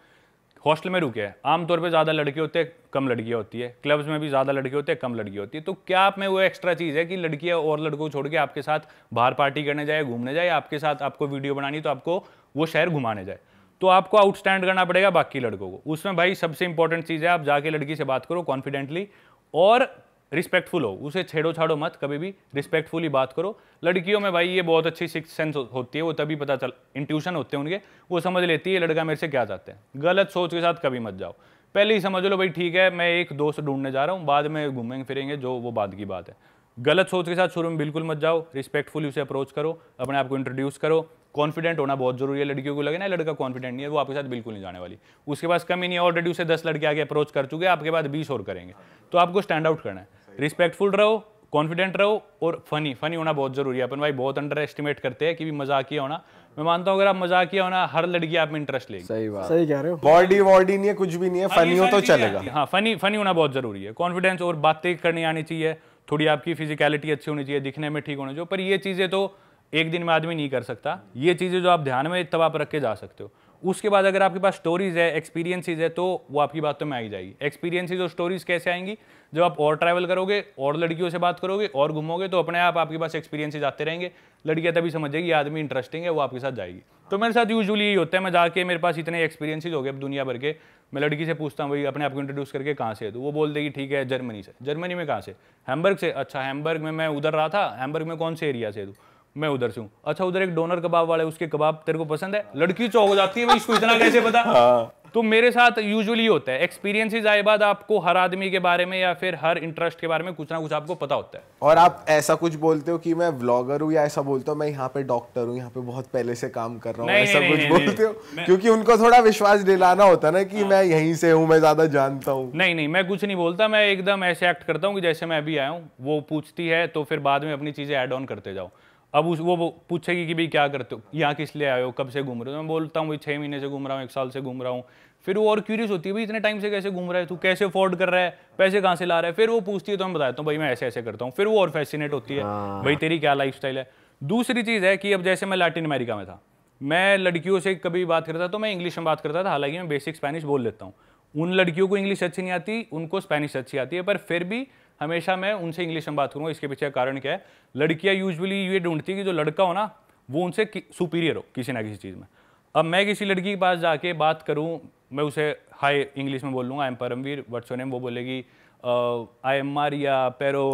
हॉस्टल में रुके हैं आमतौर पे ज़्यादा लड़के होते हैं कम लड़कियाँ होती है क्लब्स में भी ज़्यादा लड़के होते हैं कम लड़की होती है तो क्या आप में वो एक्स्ट्रा चीज़ है कि लड़कियाँ और लड़कों को छोड़ के आपके साथ बाहर पार्टी करने जाए घूमने जाए आपके साथ आपको वीडियो बनानी तो आपको वो शहर घुमाने जाए तो आपको आउटस्टैंड करना पड़ेगा बाकी लड़कों को उसमें भाई सबसे इंपॉर्टेंट चीज़ है आप जाके लड़की से बात करो कॉन्फिडेंटली और रिस्पेक्टफुल हो उसे छेड़ो छाड़ो मत कभी भी रिस्पेक्टफुली बात करो लड़कियों में भाई ये बहुत अच्छी सिक्स सेंस होती है वो तभी पता चल इंट्यूशन होते हैं उनके वो समझ लेती है लड़का मेरे से क्या चाहते हैं गलत सोच के साथ कभी मत जाओ पहले ही समझ लो भाई ठीक है मैं एक दोस्त ढूंढने जा रहा हूँ बाद में घूमेंगे फिरेंगे जो वो बाद की बात है गलत सोच के साथ शुरू में बिल्कुल मत जाओ रिस्पेक्टफुली उसे अप्रोच करो अपने आप को इंट्रोड्यूस करो कॉन्फिडेंट होना बहुत जरूरी है लड़कियों को लगे ना लड़का कॉन्फिडेंट नहीं है वो आपके साथ बिल्कुल नहीं जाने वाली उसके पास कमी नहीं है ऑलरेडी उसे दस लड़के आगे अप्रोच कर चुके हैं आपके बाद बीस और करेंगे तो आपको स्टैंड आउट करना है रिस्पेक्टफुल रहो कॉन्फिडेंट रहो और फनी फनी होना बहुत ज़रूरी है अपन भाई बहुत अंडर एस्टिमेट करते हैं कि भी मजाकिया होना मैं मानता हूँ अगर आप मजाकिया होना हर लड़की आप में इंटरेस्ट लेगी सही बात सही कह रहे हो बॉडी वॉडी नहीं है कुछ भी नहीं है फनी हो तो चलेगा हाँ फनी फनी होना बहुत ज़रूरी है कॉन्फिडेंस और बातें करनी आनी चाहिए थोड़ी आपकी फिजिकलिटी अच्छी होनी चाहिए दिखने में ठीक होना चाहिए पर ये चीज़ें तो एक दिन में आदमी नहीं कर सकता ये चीज़ें जो आप ध्यान में तब आप रख के जा सकते हो उसके बाद अगर आपके पास स्टोरीज है एक्सपीरियंसिस है तो वो आपकी बातों तो में आई जाएगी एक्सपीरियंसिस और स्टोरीज कैसे आएंगी जब आप और ट्रैवल करोगे और लड़कियों से बात करोगे और घूमोगे तो अपने आप आपके पास एक्सपीरियंसिस आते रहेंगे लड़कियाँ तभी समझ जाएगी आदमी इंटरेस्टिंग है वो आपके साथ जाएगी तो मेरे साथ यूजली यही होता है मैं जाके मेरे पास इतने एक्सपीरियंसिस हो गए अब दुनिया भर के मैं लड़की से पूछता हूँ भाई अपने आपको इंट्रोड्यूस करके कहाँ से तो वो बोल देगी ठीक है जर्मनी से जर्मनी में कहाँ से हैम्बर्ग से अच्छा हैम्बर्ग में मैं उधर रहा था हैम्बर्ग में कौन से एरिया से तू मैं उधर से हूँ अच्छा उधर एक डोनर कबाब वाले उसके कबाब तेरे को पसंद है लड़की चौक हो जाती है इसको इतना कैसे पता हाँ। तो मेरे साथ यूजुअली होता है एक्सपीरियंसेस आए बाद आपको हर आदमी के बारे में या फिर हर इंटरेस्ट के बारे में कुछ ना कुछ आपको पता होता है और आप ऐसा कुछ बोलते हो कि मैं व्लॉगर हूँ या ऐसा बोलता हूँ मैं यहाँ पे डॉक्टर हूँ यहाँ पे बहुत पहले से काम कर रहा हूँ ऐसा कुछ नहीं, बोलते हो क्योंकि उनको थोड़ा विश्वास दिलाना होता ना कि हाँ। मैं यहीं से हूँ मैं ज्यादा जानता हूँ नहीं नहीं मैं कुछ नहीं बोलता मैं एकदम ऐसे एक्ट करता हूँ कि जैसे मैं अभी आया हूँ वो पूछती है तो फिर बाद में अपनी चीजें एड ऑन करते जाओ अब उस वो पूछेगी कि भाई क्या करते हो यहाँ किस लिए आए हो कब से घूम रहे हो तो मैं बोलता हूँ भाई छः महीने से घूम रहा हूँ एक साल से घूम रहा हूँ फिर वो और क्यूरियस होती है भाई इतने टाइम से कैसे घूम रहा है तू कैसे अफोर्ड कर रहा है पैसे कहाँ से ला रहा है फिर वो पूछती है तो मैं बताता हूँ भाई मैं ऐसे ऐसे करता हूँ फिर वो और फैसिनेट होती है हाँ। भाई तेरी क्या लाइफ है दूसरी चीज़ है कि अब जैसे मैं लैटिन अमेरिका में था मैं लड़कियों से कभी बात करता तो मैं इंग्लिश में बात करता था हालांकि मैं बेसिक स्पेनिश बोल लेता हूँ उन लड़कियों को इंग्लिश अच्छी नहीं आती उनको स्पेनिश अच्छी आती है पर फिर भी हमेशा मैं उनसे इंग्लिश में बात करूँगा इसके पीछे का कारण क्या है लड़कियाँ यूजली ये ढूंढती है कि जो लड़का हो ना वो उनसे सुपीरियर हो किसी ना किसी चीज़ में अब मैं किसी लड़की के पास जाके बात करूँ मैं उसे हाई इंग्लिश में बोल लूँगा I am Paramveer what's name वो बोलेगी आई एम मारिया पेरो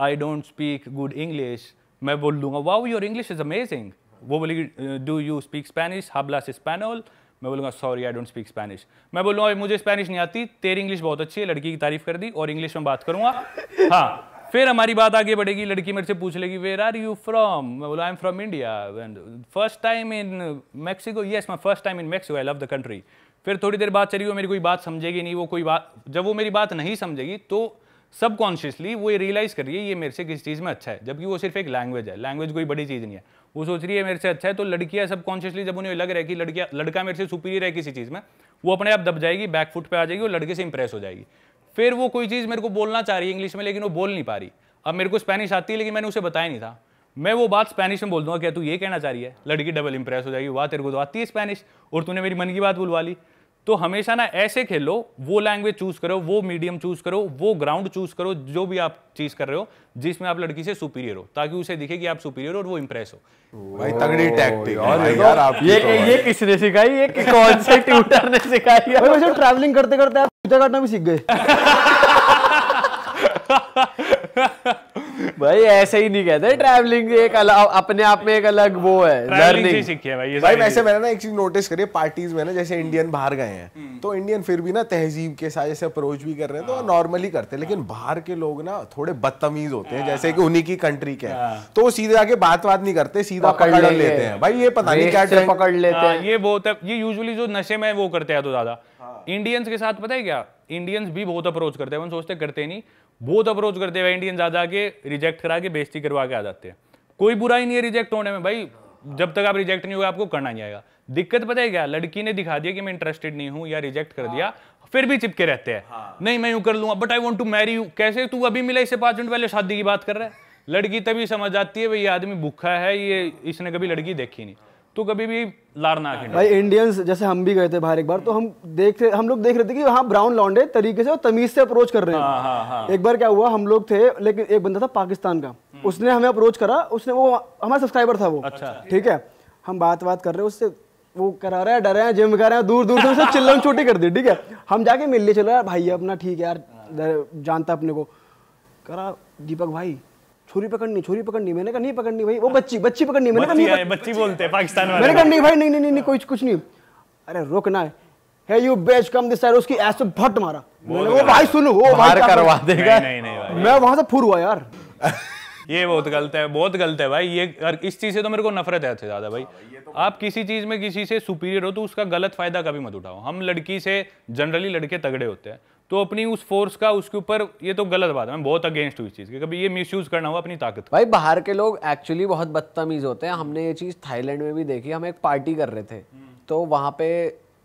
I don't speak good English मैं बोल दूंगा wow your English is amazing वो बोलेगी डू यू स्पीक स्पेनिश हाबलास स्पेनोल मैं बोलूँगा sorry I don't speak Spanish मैं बोलूँगा मुझे स्पेनिश नहीं आती तेरी इंग्लिश बहुत अच्छी है लड़की की तारीफ कर दी और इंग्लिश में बात करूँगा हाँ फिर हमारी बात आगे बढ़ेगी लड़की मेरे से पूछ लेगी वेर आर यू फ्रॉम मैं बोला I am from India first time in Mexico yes my first time in Mexico I love the country फिर थोड़ी देर बात चली वो मेरी कोई बात समझेगी नहीं वो कोई बात जब वो मेरी बात नहीं समझेगी तो सबकॉन्शियसली वो ये रियलाइज़ करिए ये मेरे से किसी चीज़ में अच्छा है जबकि वो सिर्फ एक लैंग्वेज है लैंग्वेज कोई बड़ी चीज़ नहीं है वो सोच रही है मेरे से अच्छा है तो लड़कियां सब कॉन्शियसली जब उन्हें लग रहा है कि लड़कियां लड़का मेरे से सुपीरियर है किसी चीज़ में वो अपने आप दब जाएगी बैक फुट पे आ जाएगी और लड़के से इंप्रेस हो जाएगी फिर वो कोई चीज़ मेरे को बोलना चाह रही है इंग्लिश में लेकिन वो बोल नहीं पा रही अब मेरे को स्पेनिश आती है लेकिन मैंने उसे बताया नहीं था मैं वो बात स्पेनिश में बोल दूंगा क्या तू ये कहना चाह रही है लड़की डबल इंप्रेस हो जाएगी वाह तेरे को तो आती है स्पेनिश और तूने मेरी मन की बात बुलवा ली तो हमेशा ना ऐसे खेलो वो लैंग्वेज चूज करो वो मीडियम चूज करो वो ग्राउंड चूज करो जो भी आप चीज कर रहे हो जिसमें आप लड़की से सुपीरियर हो ताकि उसे दिखे कि आप सुपीरियर हो और वो इंप्रेस हो भाई तगड़ी टैक्टिक और यार आप ये तो ये किसने सिखाई ये कौन से ट्यूटर ने सिखाई भाई वैसे ट्रैवलिंग करते करते आप पूजा काटना भी सीख गए भाई ऐसे ही नहीं कहते ट्रैवलिंग एक अलग अपने आप में एक अलग वो है लर्निंग भाई ये भाई वैसे मैंने ना एक चीज नोटिस करी पार्टीज में ना जैसे इंडियन बाहर गए हैं हम्म। तो इंडियन फिर भी ना तहजीब के साथ जैसे अप्रोच भी कर रहे हैं तो नॉर्मली हाँ। करते हैं लेकिन बाहर के लोग ना थोड़े बदतमीज होते हैं जैसे कि हाँ। उन्हीं की कंट्री के हाँ। तो वो सीधे आके बात बात नहीं करते सीधा पकड़ लेते हैं भाई ये पता नहीं क्या पकड़ लेते हैं ये बहुत ये यूजली जो नशे में वो करते हैं तो ज्यादा इंडियंस हाँ। के साथ पता है क्या इंडियंस भी बहुत अप्रोच करते हैं सोचते करते नहीं बहुत अप्रोच करते हैं इंडियंस आ जाके रिजेक्ट करा के बेजती करवा के आ जाते हैं कोई बुराई नहीं है रिजेक्ट होने में भाई जब तक आप रिजेक्ट नहीं होगा आपको करना नहीं आएगा दिक्कत पता है क्या लड़की ने दिखा दिया कि मैं इंटरेस्टेड नहीं हूं या रिजेक्ट कर दिया हाँ। फिर भी चिपके रहते हैं हाँ। नहीं मैं यूं कर लूंगा but I want to marry you कैसे तू अभी मिला इससे पांच मिनट पहले शादी की बात कर रहा है लड़की तभी समझ आती है भाई ये आदमी भूखा है ये इसने कभी लड़की देखी नहीं तो कभी भी लार ना भाई इंडियंस जैसे हम भी गए थे बाहर एक बार तो हम देख रहे हम लोग देख रहे थे कि हाँ ब्राउन लॉन्डे तरीके से और तमीज से अप्रोच कर रहे हैं हाँ, हाँ, हाँ। एक बार क्या हुआ हम लोग थे लेकिन एक बंदा था पाकिस्तान का हम्म। उसने हमें अप्रोच करा उसने वो हमारा सब्सक्राइबर था वो अच्छा ठीक है हम बात बात कर रहे हैं उससे वो करा रहे हैं डर रहे हैं जिम कर रहे हैं दूर दूर से चिल्लम छोटी कर दी ठीक है हम जाके मिलने चले यार भाई अपना ठीक है यार जानता अपने को करा दीपक भाई छोरी पकड़नी छोरी पकड़नी मैंने कहा नहीं पकड़नी भाई वो बच्ची बच्ची पकड़नी मैंने कहा नहीं बच्ची, बच्ची बोलते हैं पाकिस्तान वाले मैंने कहा नहीं भाई नहीं नहीं नहीं कोई कुछ नहीं अरे रोकना है हे यू बेच कम दिस साइड उसकी ऐसे भट मारा मैंने वो भाई सुनो वो भाई करवा देगा नहीं नहीं भाई मैं वहां से फुर हुआ यार ये बहुत गलत है बहुत गलत है भाई ये इस चीज से तो मेरे को नफरत है ज्यादा भाई हाँ, तो आप किसी चीज में किसी से सुपीरियर हो तो उसका गलत फायदा कभी मत उठाओ हम लड़की से जनरली लड़के तगड़े होते हैं तो अपनी उस फोर्स का उसके ऊपर ये तो गलत बात है मैं बहुत अगेंस्ट हूँ इस चीज़ के कभी ये मिसयूज करना हुआ अपनी ताकत भाई बाहर के लोग एक्चुअली बहुत बदतमीज होते हैं हमने ये चीज़ थाईलैंड में भी देखी हम एक पार्टी कर रहे थे तो वहाँ पे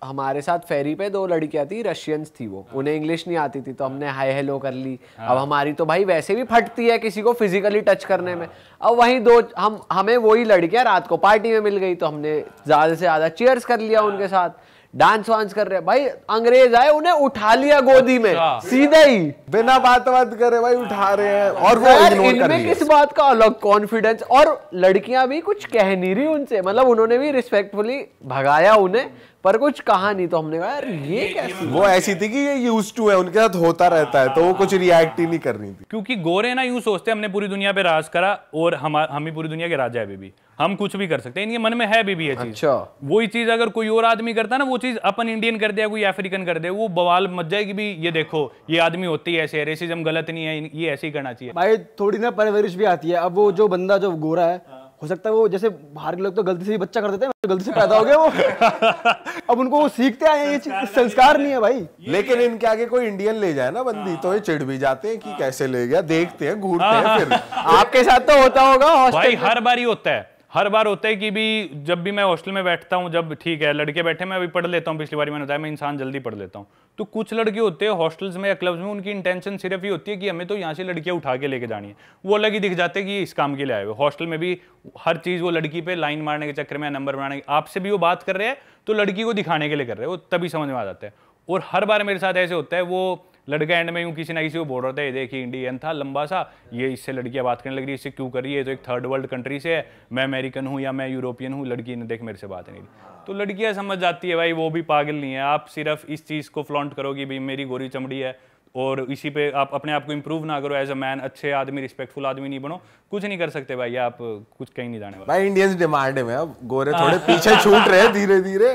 हमारे साथ फेरी पे दो लड़कियां थी रशियंस थी वो हाँ। उन्हें इंग्लिश नहीं आती थी तो हमने हाय हेलो कर ली हाँ। अब हमारी तो भाई वैसे भी फटती है किसी को फिजिकली टच करने में हाँ। अब वहीं दो हम हमें वही लड़कियां रात को पार्टी में मिल गई तो हमने ज़्यादा से ज़्यादा चेयर्स कर लिया उनके साथ डांस वांस कर रहे भाई अंग्रेज आए उन्हें उठा लिया गोदी में अच्छा। सीधा ही बिना बात बात करे भाई उठा रहे हैं और वो इनमें किस बात का अलग कॉन्फिडेंस और लड़कियां भी कुछ कह नहीं रही उनसे मतलब उन्होंने भी रिस्पेक्टफुली भगाया उन्हें पर कुछ कहा नहीं तो हमने कहा यार ये कैसे मतलब वो ऐसी थी कि ये यूज टू है उनके साथ होता रहता है तो वो कुछ रिएक्ट ही नहीं कर रही थी क्योंकि गोरे ना यूं सोचते हमने पूरी दुनिया पे राज करा और हम हम ही पूरी दुनिया के राजा है बीबी हम कुछ भी कर सकते हैं इनके मन में है भी ये चीज अच्छा वही चीज अगर कोई और आदमी करता ना वो चीज अपन इंडियन कर दे कोई अफ्रीकन कर दे वो बवाल मच जाएगी भी ये देखो ये आदमी होती है ऐसे रेसिज्म गलत नहीं है ये ऐसे ही करना चाहिए भाई थोड़ी ना परवरिश भी आती है अब वो जो बंदा जो गोरा है हो सकता है वो जैसे बाहर के लोग तो गलती से ही बच्चा कर देते हैं मतलब गलती से पैदा हो गया वो अब उनको वो सीखते आए ये संस्कार नहीं है भाई लेकिन इनके आगे कोई इंडियन ले जाए ना बंदी तो ये चिढ़ भी जाते हैं कि हाँ। कैसे ले गया देखते हैं घूरते हैं हाँ। फिर आपके साथ तो होता होगा भाई हर बार ही होता है हर बार होता है कि भी जब भी मैं हॉस्टल में बैठता हूँ जब ठीक है लड़के बैठे मैं अभी पढ़ लेता हूँ पिछली बार मैंने बताया मैं इंसान जल्दी पढ़ लेता हूँ तो कुछ लड़के होते हैं हॉस्टल्स में या क्लब्स में उनकी इंटेंशन सिर्फ ये होती है कि हमें तो यहाँ से लड़कियाँ उठा के लेके जानी है वो अलग ही दिख जाते हैं कि इस काम के लिए आए हुए हॉस्टल में भी हर चीज़ वो लड़की पे लाइन मारने के चक्कर में नंबर बनाने आपसे भी वो बात कर रहे हैं तो लड़की को दिखाने के लिए कर रहे हैं वो तभी समझ में आ जाता है और हर बार मेरे साथ ऐसे होता है वो लड़का एंड में यूँ किसी ना किसी को बोल रहा था ये देखिए इंडियन था लंबा सा ये इससे लड़कियाँ बात करने लग रही है इससे क्यों कर रही है तो एक थर्ड वर्ल्ड कंट्री से है मैं अमेरिकन हूँ या मैं यूरोपियन हूँ लड़की ने देख मेरे से बात नहीं तो लड़कियाँ समझ जाती है भाई वो भी पागल नहीं है आप सिर्फ इस चीज़ को फ्लॉन्ट करोगी भाई मेरी गोरी चमड़ी है और इसी पे आप अपने आप को इम्प्रूव ना करो एज अ मैन अच्छे आदमी रिस्पेक्टफुल आदमी नहीं बनो कुछ नहीं कर सकते भाई आप कुछ कहीं नहीं जाने भाई इंडियंस डिमांड में अब गोरे हाँ। थोड़े पीछे छूट रहे धीरे धीरे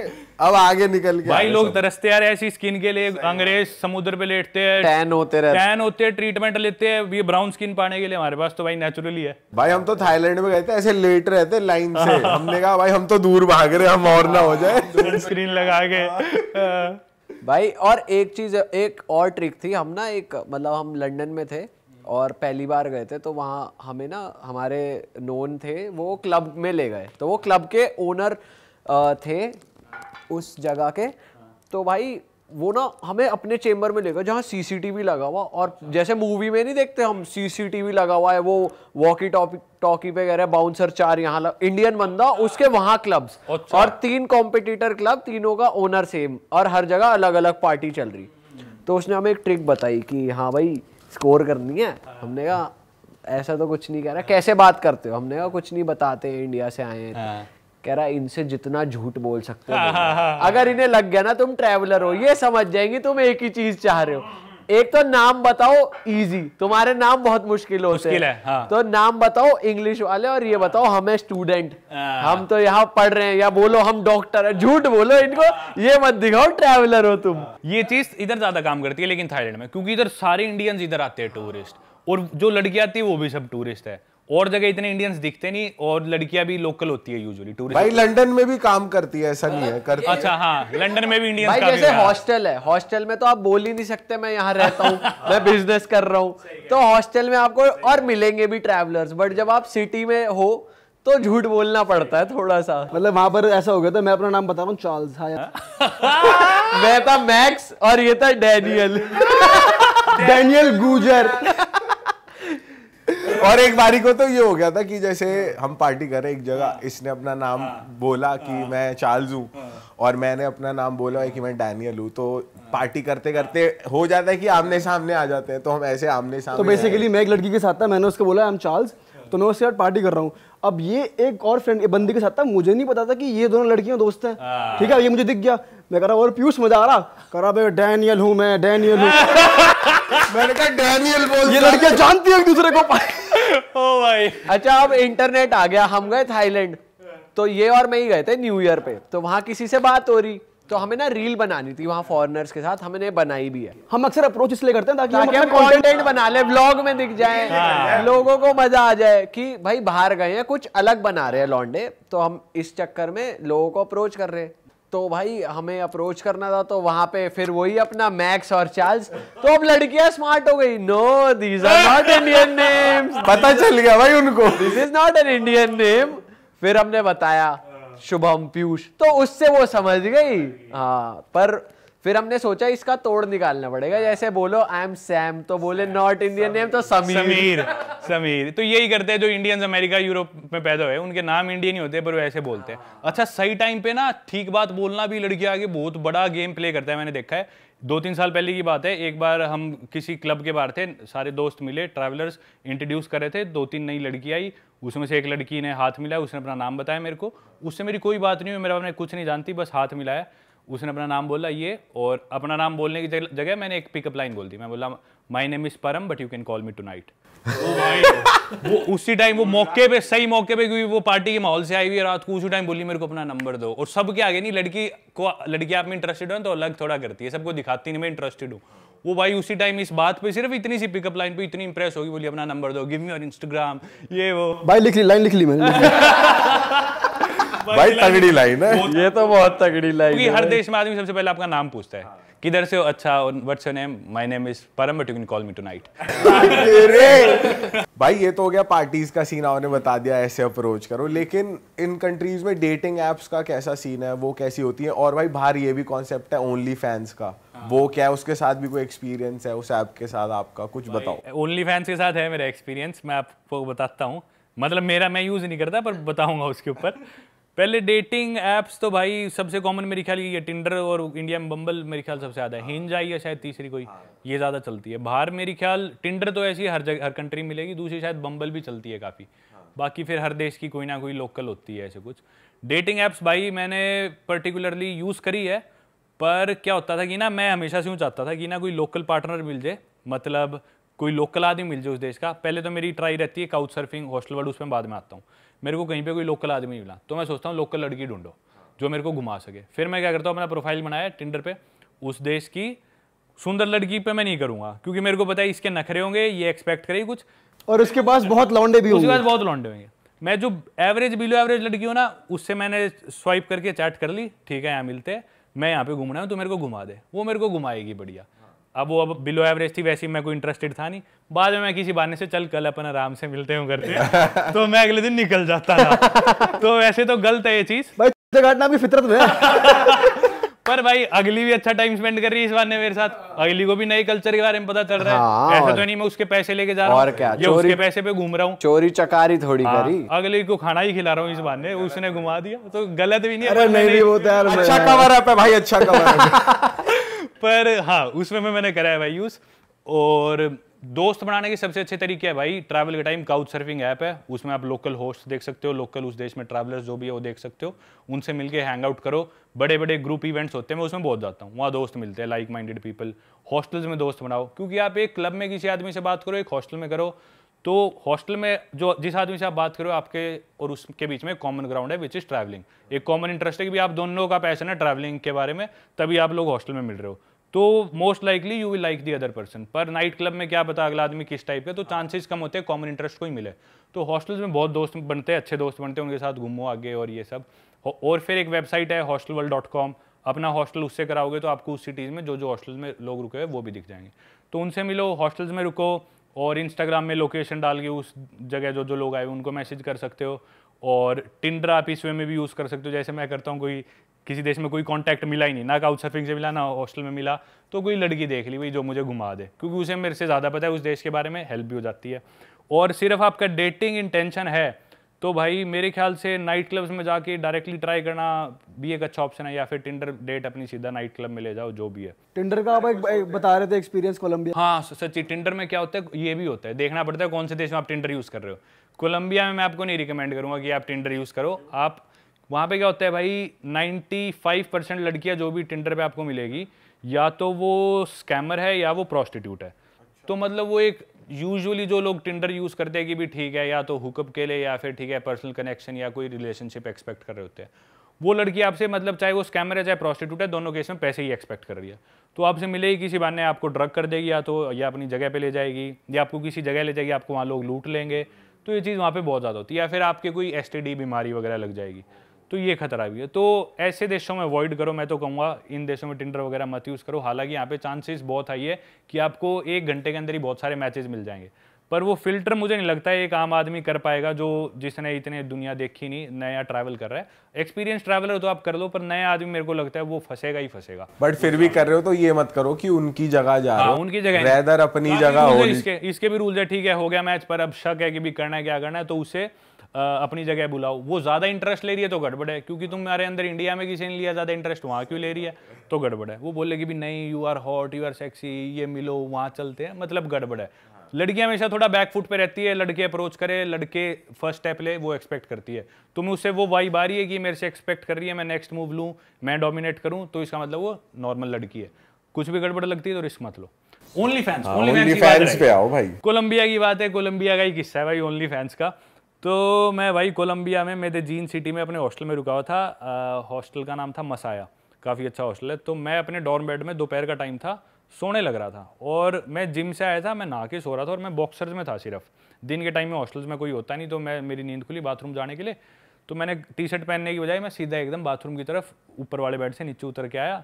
अब आगे निकल के भाई लोग तरसते यार ऐसी स्किन के लिए अंग्रेज समुद्र पे लेटते हैं टैन होते रहते टैन होते हैं ट्रीटमेंट लेते हैं ये ब्राउन स्किन पाने के लिए हमारे पास तो भाई नेचुरली है भाई हम तो थाईलैंड में गए थे ऐसे लेट रहे थे लाइन से हमने कहा भाई हम तो दूर भाग रहे हम और ना हो जाए स्क्रीन हाँ, लगा के भाई और एक चीज एक और ट्रिक थी हम ना एक मतलब हम लंदन में थे और पहली बार गए थे तो वहाँ हमें ना हमारे नोन थे वो क्लब में ले गए तो वो क्लब के ओनर थे उस जगह के तो भाई वो ना हमें अपने चेम्बर में लेगा जहाँ सीसीटीवी लगा हुआ और जैसे मूवी में नहीं देखते हम सीसीटीवी लगा हुआ है वो वॉकी टॉकी टॉकी पे कह रहे हैं बाउंसर चार यहाँ इंडियन बंदा उसके वहाँ क्लब्स अच्छा। और तीन कॉम्पिटिटर क्लब तीनों का ओनर सेम और हर जगह अलग अलग पार्टी चल रही तो उसने हमें एक ट्रिक बताई कि हाँ भाई स्कोर करनी है हमने कहा ऐसा तो कुछ नहीं कह रहा कैसे बात करते हो हमने कहा कुछ नहीं बताते इंडिया से आए हैं हाँ। कह रहा इनसे जितना झूठ बोल सकते हो हाँ, हाँ, हाँ, अगर इन्हें लग गया ना तुम ट्रैवलर हो ये समझ जाएंगे तुम एक ही चीज चाह रहे हो एक तो नाम बताओ इजी तुम्हारे नाम बहुत मुश्किल होते हैं है हाँ। तो नाम बताओ इंग्लिश वाले और ये बताओ हमें स्टूडेंट हम तो यहाँ पढ़ रहे हैं या बोलो हम डॉक्टर है झूठ बोलो इनको ये मत दिखाओ ट्रैवलर हो तुम ये चीज इधर ज्यादा काम करती है लेकिन थाईलैंड में क्योंकि इधर सारे इंडियंस इधर आते हैं टूरिस्ट और जो लड़की आती है वो भी सब टूरिस्ट है और जगह इतने इंडियंस दिखते नहीं और लड़कियां भी लोकल होती है यूजुअली टूरिस्ट भाई लंदन में भी काम करती है ऐसा नहीं है करती अच्छा हाँ लंदन में भी इंडियंस भाई जैसे हॉस्टल है हॉस्टल में तो आप बोल ही नहीं सकते मैं यहाँ रहता हूँ मैं बिजनेस कर रहा हूँ तो हॉस्टल में आपको और मिलेंगे भी ट्रैवलर्स बट जब आप सिटी में हो तो झूठ बोलना पड़ता है थोड़ा सा मतलब वहां पर ऐसा हो गया था मैं अपना नाम बता रहा हूँ चार्ल्स हाँ मैं था मैक्स और ये था डैनियल डैनियल गुजर और एक बारी को तो ये हो गया था कि जैसे हम पार्टी कर रहे एक जगह हाँ। इसने अपना नाम हाँ। बोला हाँ। कि मैं चार्ल्स हूँ और मैंने अपना नाम बोला है कि मैं डैनियल हूँ तो पार्टी करते करते हो जाता है कि आमने सामने आ जाते हैं तो हम ऐसे आमने सामने तो बेसिकली मैं एक लड़की के साथ था मैंने उसको बोला आई एम चार्ल्स तो मैं उसके साथ पार्टी कर रहा हूँ अब ये एक और फ्रेंड बंदी के साथ था मुझे नहीं पता था कि ये दोनों लड़कियां दोस्त हैं ठीक है ये मुझे दिख गया मैं कह रहा और पीयूष मजा आ रहा कह रहा डैनियल हूँ मैं डैनियल हूँ मैंने कहा डैनियल बोल ये लड़कियां जानती है एक दूसरे को ओ भाई oh अच्छा अब इंटरनेट आ गया हम गए थाईलैंड तो ये और मैं ही गए थे न्यू ईयर पे तो वहाँ किसी से बात हो रही तो हमें ना रील बनानी थी वहाँ फॉरनर्स के साथ हमने बनाई भी है हम अक्सर अप्रोच इसलिए करते हैं ताकि, ताकि हम कंटेंट बना ले ब्लॉग में दिख जाए हाँ। लोगों को मजा आ जाए कि भाई बाहर गए हैं कुछ अलग बना रहे हैं लॉन्डे तो हम इस चक्कर में लोगों को अप्रोच कर रहे हैं तो भाई हमें अप्रोच करना था तो वहां पे फिर वही अपना मैक्स और चार्ल्स तो अब लड़कियां स्मार्ट हो गई no these are not Indian name पता चल गया भाई उनको this is not an Indian name फिर हमने बताया हाँ। शुभम पीयूष तो उससे वो समझ गई हाँ पर फिर हमने सोचा इसका तोड़ निकालना पड़ेगा हाँ। जैसे बोलो आई एम सैम तो बोले नॉट इंडियन नेम तो समीर समीर समीर तो यही करते हैं जो इंडियंस अमेरिका यूरोप में पैदा हुए उनके नाम इंडियन ही होते हैं पर वो ऐसे बोलते हैं हाँ। अच्छा सही टाइम पे ना ठीक बात बोलना भी लड़की आगे बहुत बड़ा गेम प्ले करता है मैंने देखा है दो तीन साल पहले की बात है एक बार हम किसी क्लब के बाहर थे सारे दोस्त मिले ट्रैवलर्स इंट्रोड्यूस कर रहे थे दो तीन नई लड़की आई उसमें से एक लड़की ने हाथ मिलाया उसने अपना नाम बताया मेरे को उससे मेरी कोई बात नहीं हुई मेरा अपने कुछ नहीं जानती बस हाथ मिलाया उसने अपना नाम बोला ये और अपना नाम बोलने की जगह मैंने एक पिकअप लाइन बोल दी मैं बोला my name is Param but you can call me tonight वो उसी टाइम वो मौके पे सही मौके पे क्योंकि वो पार्टी के माहौल से आई हुई रात को उसी टाइम बोली मेरे को अपना नंबर दो और सबके आगे नहीं लड़की को लड़की आप में इंटरेस्टेड हो तो अलग थोड़ा करती है सबको दिखाती नहीं मैं इंटरेस्टेड हूँ वो भाई उसी टाइम इस बात पे सिर्फ इतनी सी पिकअप लाइन पे इतनी इंप्रेस होगी बोली अपना नंबर दो गिव मी और इंस्टाग्राम ये वो भाई लिख ली लाइन लिख ली मैंने भाई तगड़ी लाइन है ये तो अच्छा। बहुत तगड़ी लाइन है हर देश में आदमी सबसे पहले आपका नाम पूछता है हाँ। किधर से हो अच्छा what's your name my name is Param but you can call me tonight भाई ये तो हो गया पार्टीज का सीन आपने बता दिया ऐसे अप्रोच करो लेकिन इन कंट्रीज में डेटिंग एप्स का कैसा सीन है वो कैसी होती है और भाई बाहर ये भी कॉन्सेप्ट है ओनली फैंस का हाँ। वो क्या है उसके साथ भी कोई एक्सपीरियंस है उस ऐप के साथ आपका कुछ बताओ ओनली फैंस के साथ है मेरा एक्सपीरियंस मैं आपको बताता हूँ मतलब मेरा मैं यूज़ नहीं करता पर बताऊंगा उसके ऊपर पहले डेटिंग ऐप्स तो भाई सबसे कॉमन मेरे ख्याल ये टिंडर और इंडिया में बम्बल मेरे ख्याल सबसे ज़्यादा है हिंज हाँ। आई है शायद तीसरी कोई हाँ। ये ज़्यादा चलती है बाहर मेरे ख्याल टिंडर तो ऐसी हर जगह हर कंट्री मिलेगी दूसरी शायद बम्बल भी चलती है काफ़ी हाँ। बाकी फिर हर देश की कोई ना कोई लोकल होती है ऐसे कुछ डेटिंग ऐप्स भाई मैंने पर्टिकुलरली यूज़ करी है पर क्या होता था कि ना मैं हमेशा से यूँ चाहता था कि ना कोई लोकल पार्टनर मिल जाए मतलब कोई लोकल आदमी मिल जाए उस देश का पहले तो मेरी ट्राई रहती है काउच सर्फिंग हॉस्टल वर्ड उसमें बाद में आता हूँ मेरे को कहीं पे कोई लोकल आदमी मिला तो मैं सोचता हूँ लोकल लड़की ढूंढो जो मेरे को घुमा सके फिर मैं क्या करता हूँ अपना प्रोफाइल बनाया टिंडर पे उस देश की सुंदर लड़की पे मैं नहीं करूंगा क्योंकि मेरे को पता है इसके नखरे होंगे ये एक्सपेक्ट करेगी कुछ और उसके पास बहुत लौंडे भी उसके पास बहुत लौंडे होंगे मैं जो एवरेज बिलो एवरेज लड़की हूँ ना उससे मैंने स्वाइप करके चैट कर ली ठीक है यहाँ मिलते मैं यहाँ पे घूमना हूँ तो मेरे को घुमा दे वो मेरे को घुमाएगी बढ़िया अब वो अब बिलो एवरेज थी वैसे मैं कोई इंटरेस्टेड था नहीं बाद में मैं किसी बहाने से चल कल अपन आराम से मिलते हूँ करते तो मैं अगले दिन निकल जाता था तो वैसे तो गलत है ये चीज काटना भी फितरत में पर भाई अगली भी अच्छा टाइम स्पेंड कर रही है इस बार ने मेरे साथ अगली को भी नए कल्चर के बारे में पता चल रहा है हाँ, ऐसा तो नहीं मैं उसके पैसे लेके जा रहा हूँ और क्या चोरी, उसके पैसे पे घूम रहा हूँ चोरी चकारी थोड़ी हाँ, करी अगली को खाना ही खिला रहा हूँ इस बार ने उसने घुमा दिया तो गलत भी नहीं अरे नहीं, नहीं, नहीं, नहीं, नहीं, नहीं, नहीं, नहीं, नहीं, अच्छा कवर अप है भाई अच्छा कवर पर हाँ उसमें मैं मैंने करा है भाई यूज़ और दोस्त बनाने के सबसे अच्छे तरीके है भाई ट्रैवल के टाइम काउच सर्फिंग ऐप है उसमें आप लोकल होस्ट देख सकते हो लोकल उस देश में ट्रैवलर्स जो भी है वो देख सकते हो उनसे मिलके हैंग आउट करो बड़े बड़े ग्रुप इवेंट्स होते हैं मैं उसमें बहुत जाता हूँ वहाँ दोस्त मिलते हैं लाइक माइंडेड पीपल हॉस्टल्स में दोस्त बनाओ क्योंकि आप एक क्लब में किसी आदमी से बात करो एक हॉस्टल में करो तो हॉस्टल में जो जिस आदमी से आप बात करो आपके और उसके बीच में कॉमन ग्राउंड है विच इज़ ट्रैवलिंग एक कॉमन इंटरेस्ट है कि भी आप दोनों का पैसन है ट्रैवलिंग के बारे में तभी आप लोग हॉस्टल में मिल रहे हो तो most likely you will like the other person पर नाइट क्लब में क्या पता अगला आदमी किस टाइप का तो चांसेस कम होते हैं कॉमन इंटरेस्ट को ही मिले तो हॉस्टल्स में बहुत दोस्त बनते हैं अच्छे दोस्त बनते हैं उनके साथ घूमो आगे और ये सब और फिर एक वेबसाइट है हॉस्टल वर्ल्ड डॉट कॉम अपना हॉस्टल उससे कराओगे तो आपको उस सिटीज़ में जो जो हॉस्टल में लोग रुके हुए वो भी दिख जाएंगे तो उनसे मिलो हॉस्टल्स में रुको और इंस्टाग्राम में लोकेशन डाल के उस जगह जो जो लोग आए उनको मैसेज कर सकते हो और टिंडर आप इस वे में भी यूज़ कर सकते हो जैसे मैं करता हूँ कोई किसी देश में कोई कांटेक्ट मिला ही नहीं ना काउच सर्फिंग से मिला ना हॉस्टल में मिला तो कोई लड़की देख ली भाई जो मुझे घुमा दे क्योंकि उसे मेरे से ज़्यादा पता है उस देश के बारे में हेल्प भी हो जाती है और सिर्फ आपका डेटिंग इंटेंशन है तो भाई मेरे ख्याल से नाइट क्लब्स में जाके डायरेक्टली ट्राई करना भी एक अच्छा ऑप्शन है या फिर टिंडर डेट अपनी सीधा नाइट क्लब में ले जाओ जो भी है टिंडर का आप एक, एक बता रहे थे एक्सपीरियंस कोलंबिया हाँ सच्ची टिंडर में क्या होता है ये भी होता है देखना पड़ता है कौन से देश में आप टिंडर यूज़ कर रहे हो कोलंबिया में मैं आपको नहीं रिकमेंड करूँगा कि आप टिंडर यूज़ करो आप वहाँ पे क्या होता है भाई फाइव परसेंट लड़कियाँ जो भी टिंडर पे आपको मिलेगी या तो वो स्कैमर है या वो प्रॉस्टिट्यूट है तो मतलब वो एक यूजुअली जो लोग टिंडर यूज़ करते हैं कि भी ठीक है या तो हुकअप के लिए या फिर ठीक है पर्सनल कनेक्शन या कोई रिलेशनशिप एक्सपेक्ट कर रहे होते हैं वो लड़की आपसे मतलब चाहे वो स्कैमर है चाहे प्रोस्टिट्यूट है दोनों केस में पैसे ही एक्सपेक्ट कर रही है तो आपसे मिलेगी किसी बहाने आपको ड्रग कर देगी या तो या अपनी जगह पे ले जाएगी या आपको किसी जगह ले जाएगी आपको वहाँ लोग लूट लेंगे तो ये चीज़ वहाँ पे बहुत ज़्यादा होती है या फिर आपके कोई एस बीमारी वगैरह लग जाएगी तो ये खतरा भी है तो ऐसे देशों में अवॉइड करो मैं तो कहूँगा इन देशों में टिंडर वगैरह मत यूज़ करो हालांकि यहाँ पे चांसेस बहुत हाई है कि आपको एक घंटे के अंदर ही बहुत सारे मैचेस मिल जाएंगे पर वो फिल्टर मुझे नहीं लगता है एक आम आदमी कर पाएगा जो जिसने इतने दुनिया देखी नहीं नया ट्रैवल कर रहा है एक्सपीरियंस ट्रैवलर तो आप कर लो पर नया आदमी मेरे को लगता है वो फंसेगा ही फंसेगा बट फिर भी कर रहे हो तो ये मत करो कि उनकी जगह जा हाँ, रहा उनकी जगह अपनी हाँ, जगह हो मतलब इसके इसके भी रूल्स है ठीक है हो गया मैच पर अब शक है कि भी करना है क्या करना है तो उसे अपनी जगह बुलाओ वो ज़्यादा इंटरेस्ट ले रही है तो गड़बड़ है क्योंकि तुम हमारे अंदर इंडिया में किसी ने लिया ज़्यादा इंटरेस्ट वहाँ क्यों ले रही है तो गड़बड़ है वो बोले कि भाई नहीं you are hot you are sexy ये मिलो वहाँ चलते हैं मतलब गड़बड़ है लड़की हमेशा थोड़ा बैक फुट पे रहती है लड़के अप्रोच करे लड़के फर्स्ट स्टेप ले वो एक्सपेक्ट करती है तुम तो उससे वो वाइब आ रही है कि मेरे से एक्सपेक्ट कर रही है मैं नेक्स्ट मूव लूँ मैं डोमिनेट करूँ तो इसका मतलब वो नॉर्मल लड़की है कुछ भी गड़बड़ लगती है तो रिस्क मत लो ओनली फैंस ओनली फैंस पे आओ भाई कोलंबिया की बात है कोलंबिया का ही किस्सा है भाई ओनली फैंस का तो मैं भाई कोलंबिया में जीन सिटी में अपने हॉस्टल में रुका हुआ था हॉस्टल का नाम था मसाया काफ़ी अच्छा हॉस्टल है तो मैं अपने डॉर्म बेड में दोपहर का टाइम था सोने लग रहा था और मैं जिम से आया था मैं नहा के सो रहा था और मैं बॉक्सर्स में था सिर्फ दिन के टाइम में हॉस्टल्स में कोई होता नहीं तो मैं मेरी नींद खुली बाथरूम जाने के लिए तो मैंने टी शर्ट पहनने की बजाय मैं सीधा एकदम बाथरूम की तरफ ऊपर वाले बेड से नीचे उतर के आया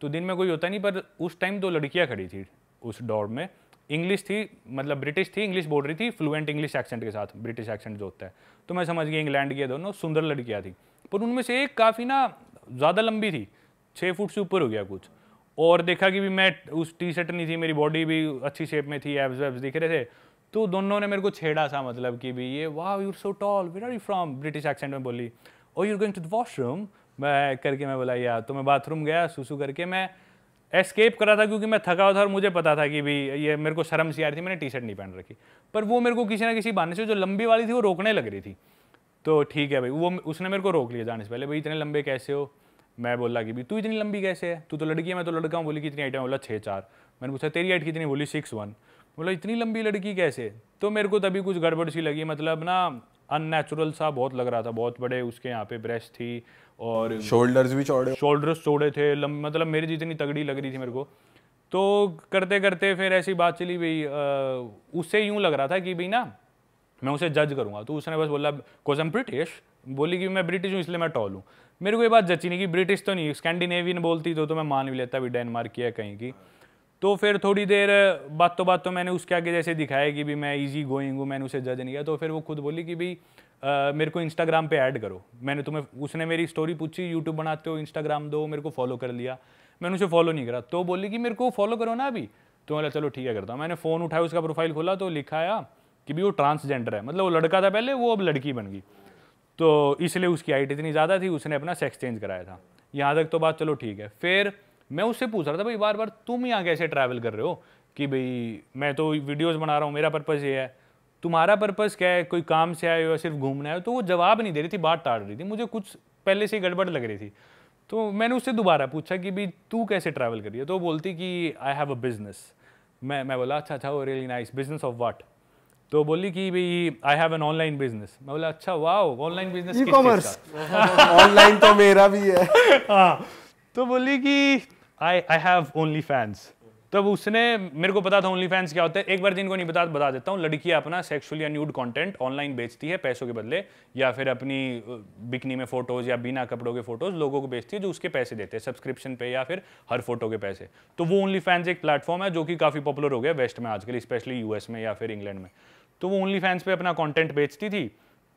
तो दिन में कोई होता नहीं पर उस टाइम दो लड़कियाँ खड़ी थी उस डॉर्म में इंग्लिश थी मतलब ब्रिटिश थी इंग्लिश बोल रही थी फ्लुएंट इंग्लिश एक्सेंट के साथ ब्रिटिश एक्सेंट जो होता है तो मैं समझ गया इंग्लैंड की दोनों सुंदर लड़कियाँ थी पर उनमें से एक काफ़ी ना ज़्यादा लंबी थी छः फुट से ऊपर हो गया कुछ और देखा कि भी मैं उस टी शर्ट नहीं थी मेरी बॉडी भी अच्छी शेप में थी एब्स वेब्स दिख रहे थे तो दोनों ने मेरे को छेड़ा सा मतलब कि भी ये वाह are so tall where are you from British accent में बोली और you're going to the washroom मैं करके मैं बोला यार तो मैं बाथरूम गया सूसू करके मैं एस्केप करा था क्योंकि मैं थका हुआ था और मुझे पता था कि भाई ये मेरे को शर्म सी आ रही थी मैंने टी शर्ट नहीं पहन रखी पर वो मेरे को किसी ना किसी बहाने से जो लंबी वाली थी वो रोकने लग रही थी तो ठीक है भाई वो उसने मेरे को रोक लिया जाने से पहले भाई इतने लंबे कैसे हो मैं बोला कि भाई तू इतनी लंबी कैसे है तू तो लड़की है मैं तो लड़का हूँ बोली कितनी हाइट है बोला छः चार मैंने पूछा तेरी हाइट कितनी बोली सिक्स वन बोला इतनी लंबी लड़की कैसे तो मेरे को तभी कुछ गड़बड़ सी लगी मतलब ना अननेचुरल सा बहुत लग रहा था बहुत बड़े उसके यहाँ पे ब्रेस्ट थी और शोल्डर्स भी चौड़े शोल्डर्स चौड़े थे मतलब मेरी जितनी तगड़ी लग रही थी मेरे को तो करते करते फिर ऐसी बात चली भाई उससे यूँ लग रहा था कि भाई ना मैं उसे जज करूँगा तो उसने बस बोला कोज एम ब्रिटिश बोली कि मैं ब्रिटिश हूँ इसलिए मैं टॉल हूँ मेरे को ये बात जची नहीं कि ब्रिटिश तो नहीं स्कैंडिनेवियन बोलती तो तो मैं मान भी लेता भी डेनमार्क किया कहीं की तो फिर थोड़ी देर बातों बातों मैंने उसके आगे जैसे दिखाया कि भी मैं इजी गोइंग हूँ मैंने उसे जज नहीं किया तो फिर वो खुद बोली कि भाई मेरे को इंस्टाग्राम पे ऐड करो मैंने तुम्हें उसने मेरी स्टोरी पूछी यूट्यूब बनाते हो इंस्टाग्राम दो मेरे को फॉलो कर लिया मैंने उसे फॉलो नहीं करा तो बोली कि मेरे को फॉलो करो ना अभी तो बोला चलो ठीक है करता हूँ मैंने फ़ोन उठाया उसका प्रोफाइल खोला तो लिखाया कि भी वो ट्रांसजेंडर है मतलब वो लड़का था पहले वो अब लड़की बन गई तो इसलिए उसकी हाइट इतनी ज़्यादा थी उसने अपना सेक्स चेंज कराया था यहाँ तक तो बात चलो ठीक है फिर मैं उससे पूछ रहा था भाई बार बार तुम यहाँ कैसे ट्रैवल कर रहे हो कि भाई मैं तो वीडियोज़ बना रहा हूँ मेरा पर्पज़ ये है तुम्हारा पर्पज़ क्या है कोई काम से आए हो या सिर्फ घूमना है तो वो जवाब नहीं दे रही थी बात टाड़ रही थी मुझे कुछ पहले से गड़बड़ लग रही थी तो मैंने उससे दोबारा पूछा कि भाई तू कैसे ट्रैवल करिए तो बोलती कि आई हैव अ बिज़नेस मैं मैं बोला अच्छा अच्छा वो really nice business of what तो बोली कि भाई I have an online business मैं बोला अच्छा वाह ऑनलाइन बिजनेस कॉमर्स ऑनलाइन तो मेरा भी है हाँ तो बोली कि I I have only fans तब उसने मेरे को पता था ओनली फैंस क्या होते हैं एक बार जिनको नहीं पता बता देता हूँ लड़कियाँ अपना सेक्सुअली अन्यूड कंटेंट ऑनलाइन बेचती है पैसों के बदले या फिर अपनी बिकनी में फोटोज़ या बिना कपड़ों के फोटोज़ लोगों को बेचती है जो उसके पैसे देते हैं सब्सक्रिप्शन पे या फिर हर फोटो के पैसे तो वो ओनली फैंस एक प्लेटफॉर्म है जो कि काफ़ी पॉपुलर हो गया वेस्ट में आजकल स्पेशली यूएस में या फिर इंग्लैंड में तो वो ओनली फैंस पर अपना कॉन्टेंट बेचती थी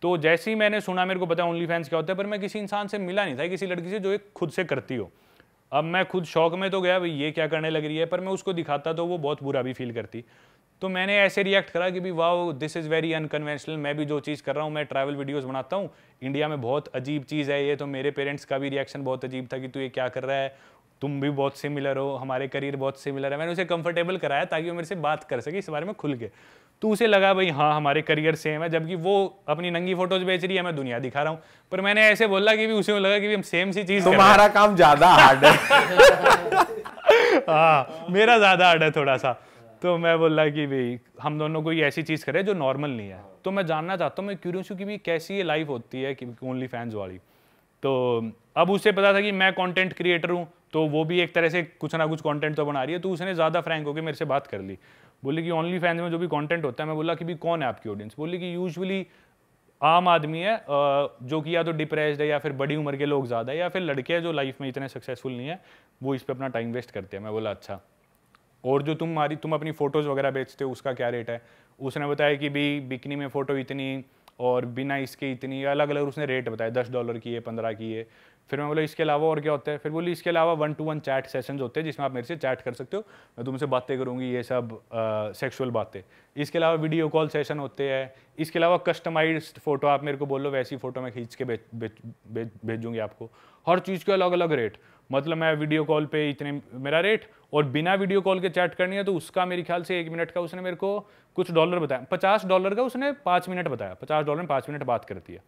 तो जैसे ही मैंने सुना मेरे को पता ओनली फैंस क्या होता है पर मैं किसी इंसान से मिला नहीं था किसी लड़की से जो एक खुद से करती हो अब मैं खुद शौक में तो गया भाई ये क्या करने लग रही है पर मैं उसको दिखाता तो वो बहुत बुरा भी फील करती तो मैंने ऐसे रिएक्ट करा कि भी वाह दिस इज़ वेरी अनकन्वेंशनल मैं भी जो चीज़ कर रहा हूँ मैं ट्रैवल वीडियोस बनाता हूँ इंडिया में बहुत अजीब चीज़ है ये तो मेरे पेरेंट्स का भी रिएक्शन बहुत अजीब था कि तू ये क्या कर रहा है तुम भी बहुत सिमिलर हो हमारे करियर बहुत सिमिलर है मैंने उसे कंफर्टेबल कराया ताकि वो मेरे से बात कर सके इस बारे में खुल के तो उसे लगा भाई हाँ हमारे करियर सेम है जबकि वो अपनी नंगी फोटोज बेच रही है मैं दुनिया दिखा रहा हूँ पर मैंने ऐसे बोला कि भी उसे लगा कि भी हम सेम सी चीज तो तुम्हारा काम ज्यादा हार्ड है हाँ मेरा ज्यादा हार्ड है थोड़ा सा तो मैं बोला कि भाई हम दोनों कोई ऐसी चीज़ करे जो नॉर्मल नहीं है तो मैं जानना चाहता हूँ मैं क्यूरियस हूँ कि भाई कैसी ये लाइफ होती है कि ओनली फैंस वाली तो अब उसे पता था कि मैं कंटेंट क्रिएटर हूँ तो वो भी एक तरह से कुछ ना कुछ कंटेंट तो बना रही है तो उसने ज़्यादा फ्रैंक होकर मेरे से बात कर ली बोले कि ओनली फैंस में जो भी कंटेंट होता है मैं बोला कि भी कौन है आपकी ऑडियंस बोले कि यूजुअली आम आदमी है जो कि या तो डिप्रेस्ड है या फिर बड़ी उम्र के लोग ज़्यादा है या फिर लड़के हैं जो लाइफ में इतने सक्सेसफुल नहीं है वो इस पर अपना टाइम वेस्ट करते हैं मैं बोला अच्छा और जो तुम हमारी तुम अपनी फ़ोटोज़ वगैरह बेचते हो उसका क्या रेट है उसने बताया कि भी बिकनी में फ़ोटो इतनी और बिना इसके इतनी अलग अलग उसने रेट बताया दस डॉलर की है पंद्रह की है फिर मैं बोला इसके अलावा और क्या होता है फिर बोली इसके अलावा one to one chat session होते हैं जिसमें आप मेरे से चैट कर सकते हो मैं तुमसे बातें करूँगी ये सब सेक्सुअल बातें इसके अलावा वीडियो कॉल सेशन होते हैं इसके अलावा कस्टमाइज फ़ोटो आप मेरे को बोलो वैसी फ़ोटो मैं खींच के भेजूंगी भेजूँगी आपको हर चीज़ के अलग अलग रेट मतलब मैं वीडियो कॉल पे इतने मेरा रेट और बिना वीडियो कॉल के चैट करनी है तो उसका मेरे ख्याल से एक मिनट का उसने मेरे को कुछ डॉलर बताया पचास डॉलर का उसने पाँच मिनट बताया पचास डॉलर में पाँच मिनट बात करती है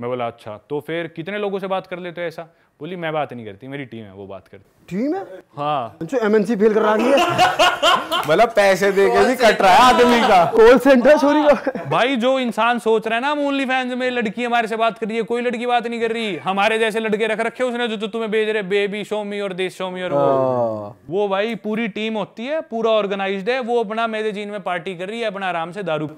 मैं बोला अच्छा तो फिर कितने लोगों से बात कर लेते हो ऐसा बोली मैं बात नहीं करती मेरी टीम है वो बात करती टीम है हाँ जो एमएनसी फेल करा रही है मतलब पैसे दे के भी कट रहा है आदमी का कॉल सेंटर सॉरी भाई जो इंसान सोच रहा है ना ओनली फैंस में लड़की हमारे से बात कर रही है कोई लड़की बात नहीं कर रही हमारे जैसे लड़के रख रखे उसने जो, तुम्हें भेज रहे बेबी शोमी और देश शोमी और वो भाई पूरी टीम होती है पूरा ऑर्गेनाइज्ड है वो अपना मेरे में पार्टी कर रही है अपना आराम से दारू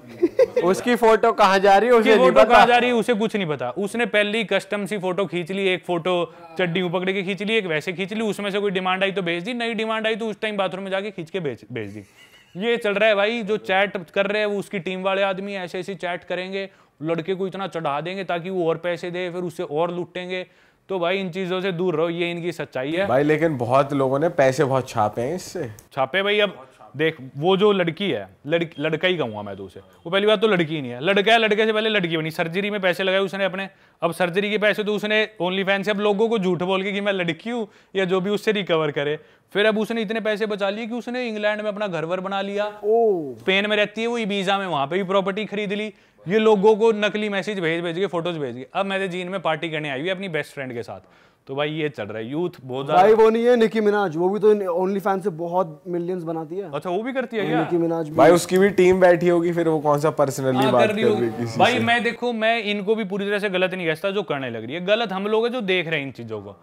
उसकी फोटो कहाँ जा रही है उसे कहाँ जा रही है उसे कुछ नहीं पता उसने पहली कस्टम सी फोटो खींच ली एक फोटो चड्डी पकड़ के खींच ली एक वैसे खींच ली उसमें से कोई डिमांड आई तो भेज दी नई डिमांड आई तो उस टाइम बाथरूम में जाके खींच के भेज भेज दी ये चल रहा है भाई जो चैट कर रहे हैं वो उसकी टीम वाले आदमी ऐसे ऐसे चैट करेंगे लड़के को इतना चढ़ा देंगे ताकि वो और पैसे दे फिर उससे और लुटेंगे तो भाई इन चीजों से दूर रहो ये इनकी सच्चाई है भाई लेकिन बहुत लोगों ने पैसे बहुत छापे हैं इससे छापे भाई अब देख वो जो लड़की है लड़की लड़का ही कहूँगा मैं तो उसे वो पहली बात तो लड़की ही नहीं है लड़का है लड़के से पहले लड़की बनी सर्जरी में पैसे लगाए उसने अपने अब सर्जरी के पैसे तो उसने ओनली फैन से अब लोगों को झूठ बोल के कि मैं लड़की हूँ या जो भी उससे रिकवर करे फिर अब उसने इतने पैसे बचा लिए कि उसने इंग्लैंड में अपना घर वर बना लिया स्पेन में रहती है वो ईबीजा में वहाँ पर भी प्रॉपर्टी खरीद ली ये लोगों को नकली मैसेज भेज भेज के फोटोज भेज के अब मेरे तो जीन में पार्टी करने आई हुई अपनी बेस्ट फ्रेंड के साथ तो भाई ये चल रहा है यूथ बहुत भाई वो नहीं है निकी मिनाज वो भी तो ओनली फैन से बहुत मिलियंस बनाती है अच्छा वो भी करती है क्या निकी मिनाज भाई उसकी भी टीम बैठी होगी फिर वो कौन सा पर्सनली हाँ, बात कर रही किसी भाई मैं देखो मैं इनको भी पूरी तरह से गलत नहीं कहता जो करने लग रही है गलत हम लोग है जो देख रहे हैं इन चीजों को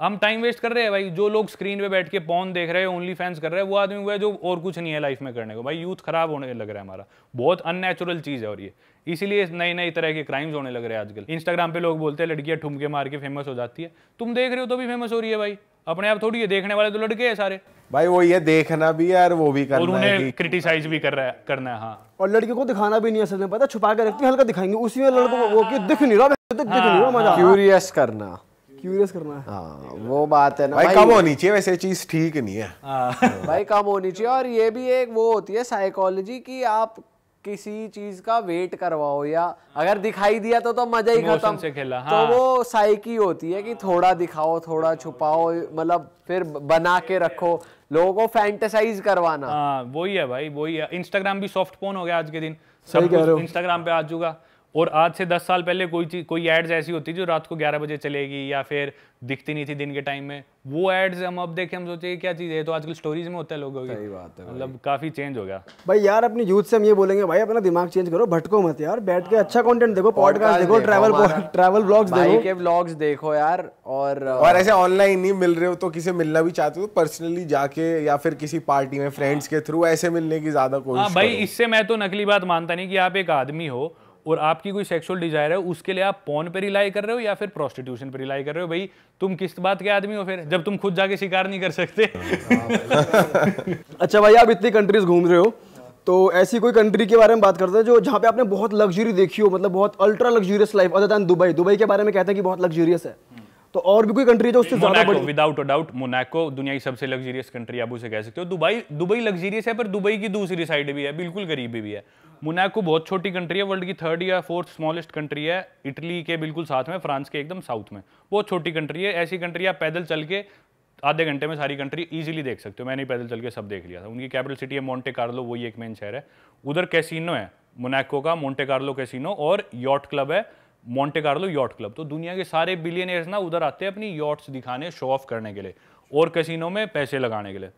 हम टाइम वेस्ट कर रहे हैं भाई जो लोग स्क्रीन पे बैठ के पौन देख रहे हैं ओनली फैंस कर रहे हैं वो आदमी हुआ है जो और कुछ नहीं है लाइफ में करने को भाई यूथ खराब होने लग रहा है हमारा बहुत अननेचुरल चीज़ है और ये इसीलिए नई नई तरह के क्राइम्स होने लग रहे हैं आजकल इंस्टाग्राम पे लोग बोलते हैं लड़कियां ठुमके मार के फेमस हो जाती है तुम देख रहे हो तो भी फेमस हो रही है भाई अपने आप थोड़ी है देखने वाले तो लड़के हैं सारे भाई वो ये देखना भी है और वो भी करना और उन्हें क्रिटिसाइज भी कर रहा है करना है हाँ और लड़कियों को दिखाना भी नहीं असल में पता छुपा के रखती हल्का दिखाएंगे उसी में लड़कों को दिख नहीं रहा तो दिख नहीं रहा मजा क्यूरियस करना क्यूरियस करना है हाँ वो बात है ना भाई, भाई कम होनी चाहिए वैसे चीज ठीक नहीं है हाँ। भाई कम होनी चाहिए और ये भी एक वो होती है साइकोलॉजी की आप किसी चीज का वेट करवाओ या अगर दिखाई दिया तो तो मजा ही खत्म से खेला तो हाँ। तो वो साइकी होती है कि थोड़ा दिखाओ थोड़ा छुपाओ मतलब फिर बना के रखो लोगों को फैंटेसाइज करवाना हाँ वही है भाई वही है इंस्टाग्राम भी सॉफ्ट फोन हो गया आज के दिन सब इंस्टाग्राम पे आ जाऊगा और आज से 10 साल पहले कोई चीज़ कोई एड्स ऐसी होती जो रात को 11 बजे चलेगी या फिर दिखती नहीं थी दिन के टाइम में वो एड्स हम अब देखें हम सोचे क्या चीज़ है तो आजकल स्टोरीज में होता है लोगों की बात है मतलब काफ़ी चेंज हो गया भाई यार अपनी यूथ से हम ये बोलेंगे भाई अपना दिमाग चेंज करो भटको मत यार बैठ के अच्छा कॉन्टेंट देखो पॉडकास्ट हाँ। देखो ट्रैवल ट्रैवल ब्लॉग्स देखो ब्लॉग्स देखो यार और और ऐसे ऑनलाइन नहीं मिल रहे हो तो किसी मिलना भी चाहते हो पर्सनली जाके या फिर किसी पार्टी में फ्रेंड्स के थ्रू ऐसे मिलने की ज़्यादा कोशिश हाँ भाई इससे मैं तो नकली बात मानता नहीं कि आप एक आदमी हो और आपकी कोई सेक्सुअल डिजायर है उसके लिए आप पोन पर रिलाई कर रहे हो या फिर प्रोस्टिट्यूशन पर रिलाई कर रहे हो भाई तुम किस बात के आदमी हो फिर जब तुम खुद जाके शिकार नहीं कर सकते अच्छा भाई आप इतनी कंट्रीज घूम रहे हो तो ऐसी कोई कंट्री के बारे में बात करते हैं जो जहाँ पे आपने बहुत लग्जरी देखी हो मतलब बहुत ultra luxurious life other than Dubai Dubai के बारे में कहते हैं कि बहुत लग्जूरियस है तो और भी कोई कंट्री जो उससे ज्यादा बड़ी विदाउट डाउट मोनाको दुनिया की सबसे लग्जरियस कंट्री आप उसे कह सकते हो दुबई दुबई लग्जरियस है पर दुबई की दूसरी साइड भी है बिल्कुल गरीबी भी है मोनाको बहुत छोटी कंट्री है वर्ल्ड की थर्ड या फोर्थ स्मॉलेस्ट कंट्री है इटली के बिल्कुल साथ में फ्रांस के एकदम साउथ में बहुत छोटी कंट्री है ऐसी कंट्री आप पैदल चल के आधे घंटे में सारी कंट्री इजीली देख सकते हो मैंने पैदल चल के सब देख लिया था उनकी कैपिटल सिटी है मोंटे कार्लो वही एक मेन शहर है उधर कैसीनो है मोनाको का मोंटे कार्लो कैसीनो और यॉट क्लब है मोंटे कार्लो यॉट क्लब तो दुनिया के सारे बिलियनियर्स ना उधर आते हैं अपनी यॉट्स दिखाने शो ऑफ करने के लिए और कैसीनो में पैसे लगाने के लिए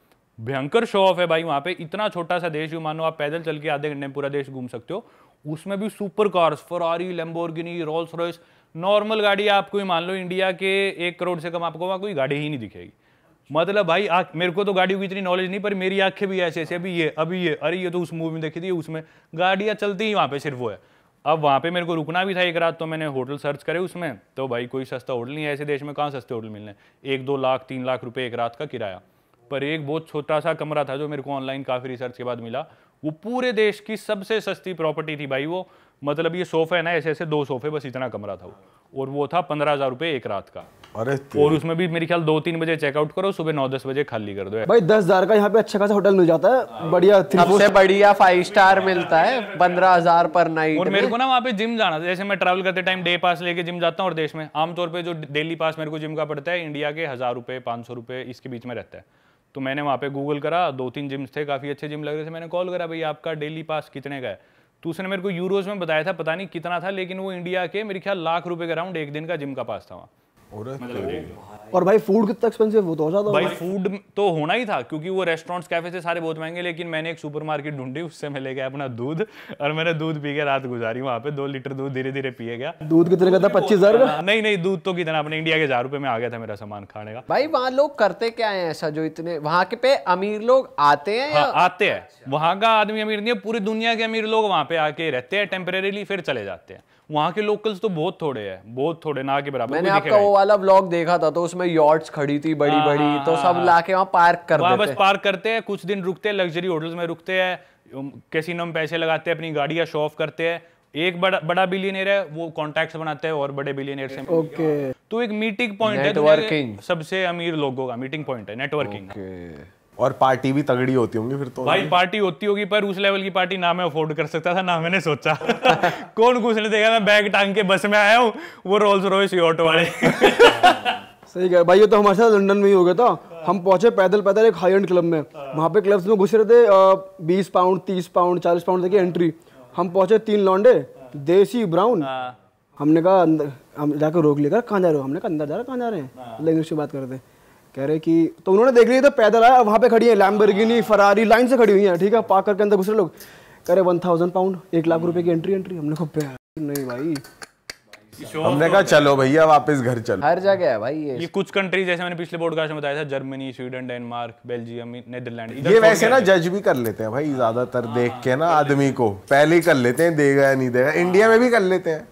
भयंकर शो ऑफ है भाई वहां पे इतना छोटा सा देश मानो आप पैदल चल के आधे घंटे में पूरा देश घूम सकते हो उसमें भी super cars Ferrari Lamborghini Rolls Royce normal गाड़ी आपको ही मान लो इंडिया के एक करोड़ से कम आपको वहां कोई गाड़ी ही नहीं दिखेगी मतलब भाई आ, मेरे को तो गाड़ियों की इतनी नॉलेज नहीं पर मेरी आंखें भी ऐसे ऐसे अभी ये अभी ये अरे ये तो उस मूवी में देखी थी उसमें गाड़ियाँ चलती ही वहां पे सिर्फ वो है अब वहां पे मेरे को रुकना भी था एक रात तो मैंने होटल सर्च करे उसमें तो भाई कोई सस्ता होटल नहीं है ऐसे देश में कहाँ सस्ते होटल मिलने एक दो लाख तीन लाख रुपये एक रात का किराया पर एक बहुत छोटा सा कमरा था जो मेरे को ऑनलाइन काफ़ी रिसर्च के बाद मिला वो पूरे देश की सबसे सस्ती प्रॉपर्टी थी भाई वो मतलब ये सोफे है ना ऐसे ऐसे दो सोफे बस इतना कमरा था वो और वो था पंद्रह हजार रुपये एक रात का अरे और उसमें भी मेरे ख्याल दो तीन बजे चेकआउट करो सुबह नौ दस बजे खाली कर दो भाई दस हजार का यहाँ पे अच्छा खासा होटल मिल जाता है हाँ। बढ़िया सबसे बढ़िया फाइव स्टार मिलता है पंद्रह हजार पर नाइट और मेरे को ना वहाँ पे जिम जाना जैसे मैं ट्रेवल करते टाइम डे पास लेके जिम जाता हूँ और देश में आमतौर पर जो डेली पास मेरे को जिम का पड़ता है इंडिया के हजार रुपए पांच सौ रुपए इसके बीच में रहता है तो मैंने वहाँ पे गूगल करा दो तीन जिम्स थे काफ़ी अच्छे जिम लग रहे थे मैंने कॉल करा भाई आपका डेली पास कितने का है तो उसने मेरे को यूरोज में बताया था पता नहीं कितना था लेकिन वो इंडिया के मेरे ख्याल लाख रुपये का राउंड एक दिन का जिम का पास था वहाँ तो और भाई फूड कितना एक्सपेंसिव वो तो ज्यादा भाई फूड तो होना ही था क्योंकि वो रेस्टोरेंट्स कैफे से सारे बहुत महंगे लेकिन मैंने एक सुपरमार्केट ढूंढी उससे मैं ले गया अपना दूध और मैंने दूध पी के रात गुजारी वहाँ पे दो लीटर दूध धीरे धीरे पिए गया दूध कितने का था पच्चीस हजार हाँ, नहीं नहीं दूध तो कितना अपने इंडिया के हजार रुपए में आ गया था मेरा सामान खाने का भाई वहाँ लोग करते क्या है ऐसा जो इतने वहाँ के पे अमीर लोग आते हैं हाँ, आते हैं वहाँ का आदमी अमीर नहीं है पूरी दुनिया के अमीर लोग वहाँ पे आके रहते हैं टेम्परेली फिर चले जाते हैं वहाँ के लोकल्स तो बहुत थोड़े हैं बहुत थोड़े ना के बराबर मैंने आपका वो वाला ब्लॉग देखा था तो उसमें यॉट्स खड़ी थी बड़ी बड़ी हाँ, तो हाँ, सब हाँ, लाके वहाँ पार्क कर वहाँ बस पार्क करते हैं कुछ दिन रुकते हैं लग्जरी होटल्स में रुकते हैं कैसीनो में पैसे लगाते हैं अपनी गाड़ियाँ शो ऑफ करते हैं एक बड़ा बड़ा बिलियनियर है वो कॉन्टैक्ट्स बनाते हैं और बड़े बिलियनियर से ओके तो एक मीटिंग पॉइंट है तो सबसे अमीर लोगों का मीटिंग पॉइंट है नेटवर्किंग और पार्टी भी तगड़ी होती होंगी फिर तो भाई पार्टी होती होगी पर उस लेवल की पार्टी ना मैं अफोर्ड कर सकता था ना मैंने सोचा कौन घुसने देगा मैं बैग टांग के बस में आया हूँ वो रोल्स रॉयस ऑटो वाले सही कह भाई ये तो हमारे साथ लंदन में ही हो गया था हम पहुंचे पैदल पैदल एक हाई एंड क्लब में वहाँ पे क्लब्स में घुस रहे थे बीस पाउंड तीस पाउंड चालीस पाउंड तक की एंट्री हम पहुंचे तीन लॉन्डे देसी ब्राउन हाँ। हमने कहा अंदर हम जाकर रोक लेकर कहाँ जा रहे हो हमने कहा अंदर जा रहे कहाँ जा रहे हैं हाँ। इंग्लिश में बात करते हैं कह रहे कि तो उन्होंने देख लिया था तो पैदल आया वहाँ पे खड़ी है लैम्बर्गिनी फरारी लाइन से खड़ी हुई है ठीक है पाकर करके अंदर घुसरे लोग कह रहे वन थाउजेंड पाउंड एक लाख रुपए की एंट्री एंट्री हमने को नहीं भाई हमने कहा चलो भैया वापस घर चलो हर जगह है भाई ये ये कुछ कंट्री जैसे मैंने पिछले बोर्ड में बताया था Germany Sweden Denmark Belgium Netherland ये वैसे ना जज भी कर लेते हैं भाई ज्यादातर देख के ना हाँ। आदमी को पहले ही कर लेते हैं देगा या नहीं देगा इंडिया हाँ। में भी कर लेते हैं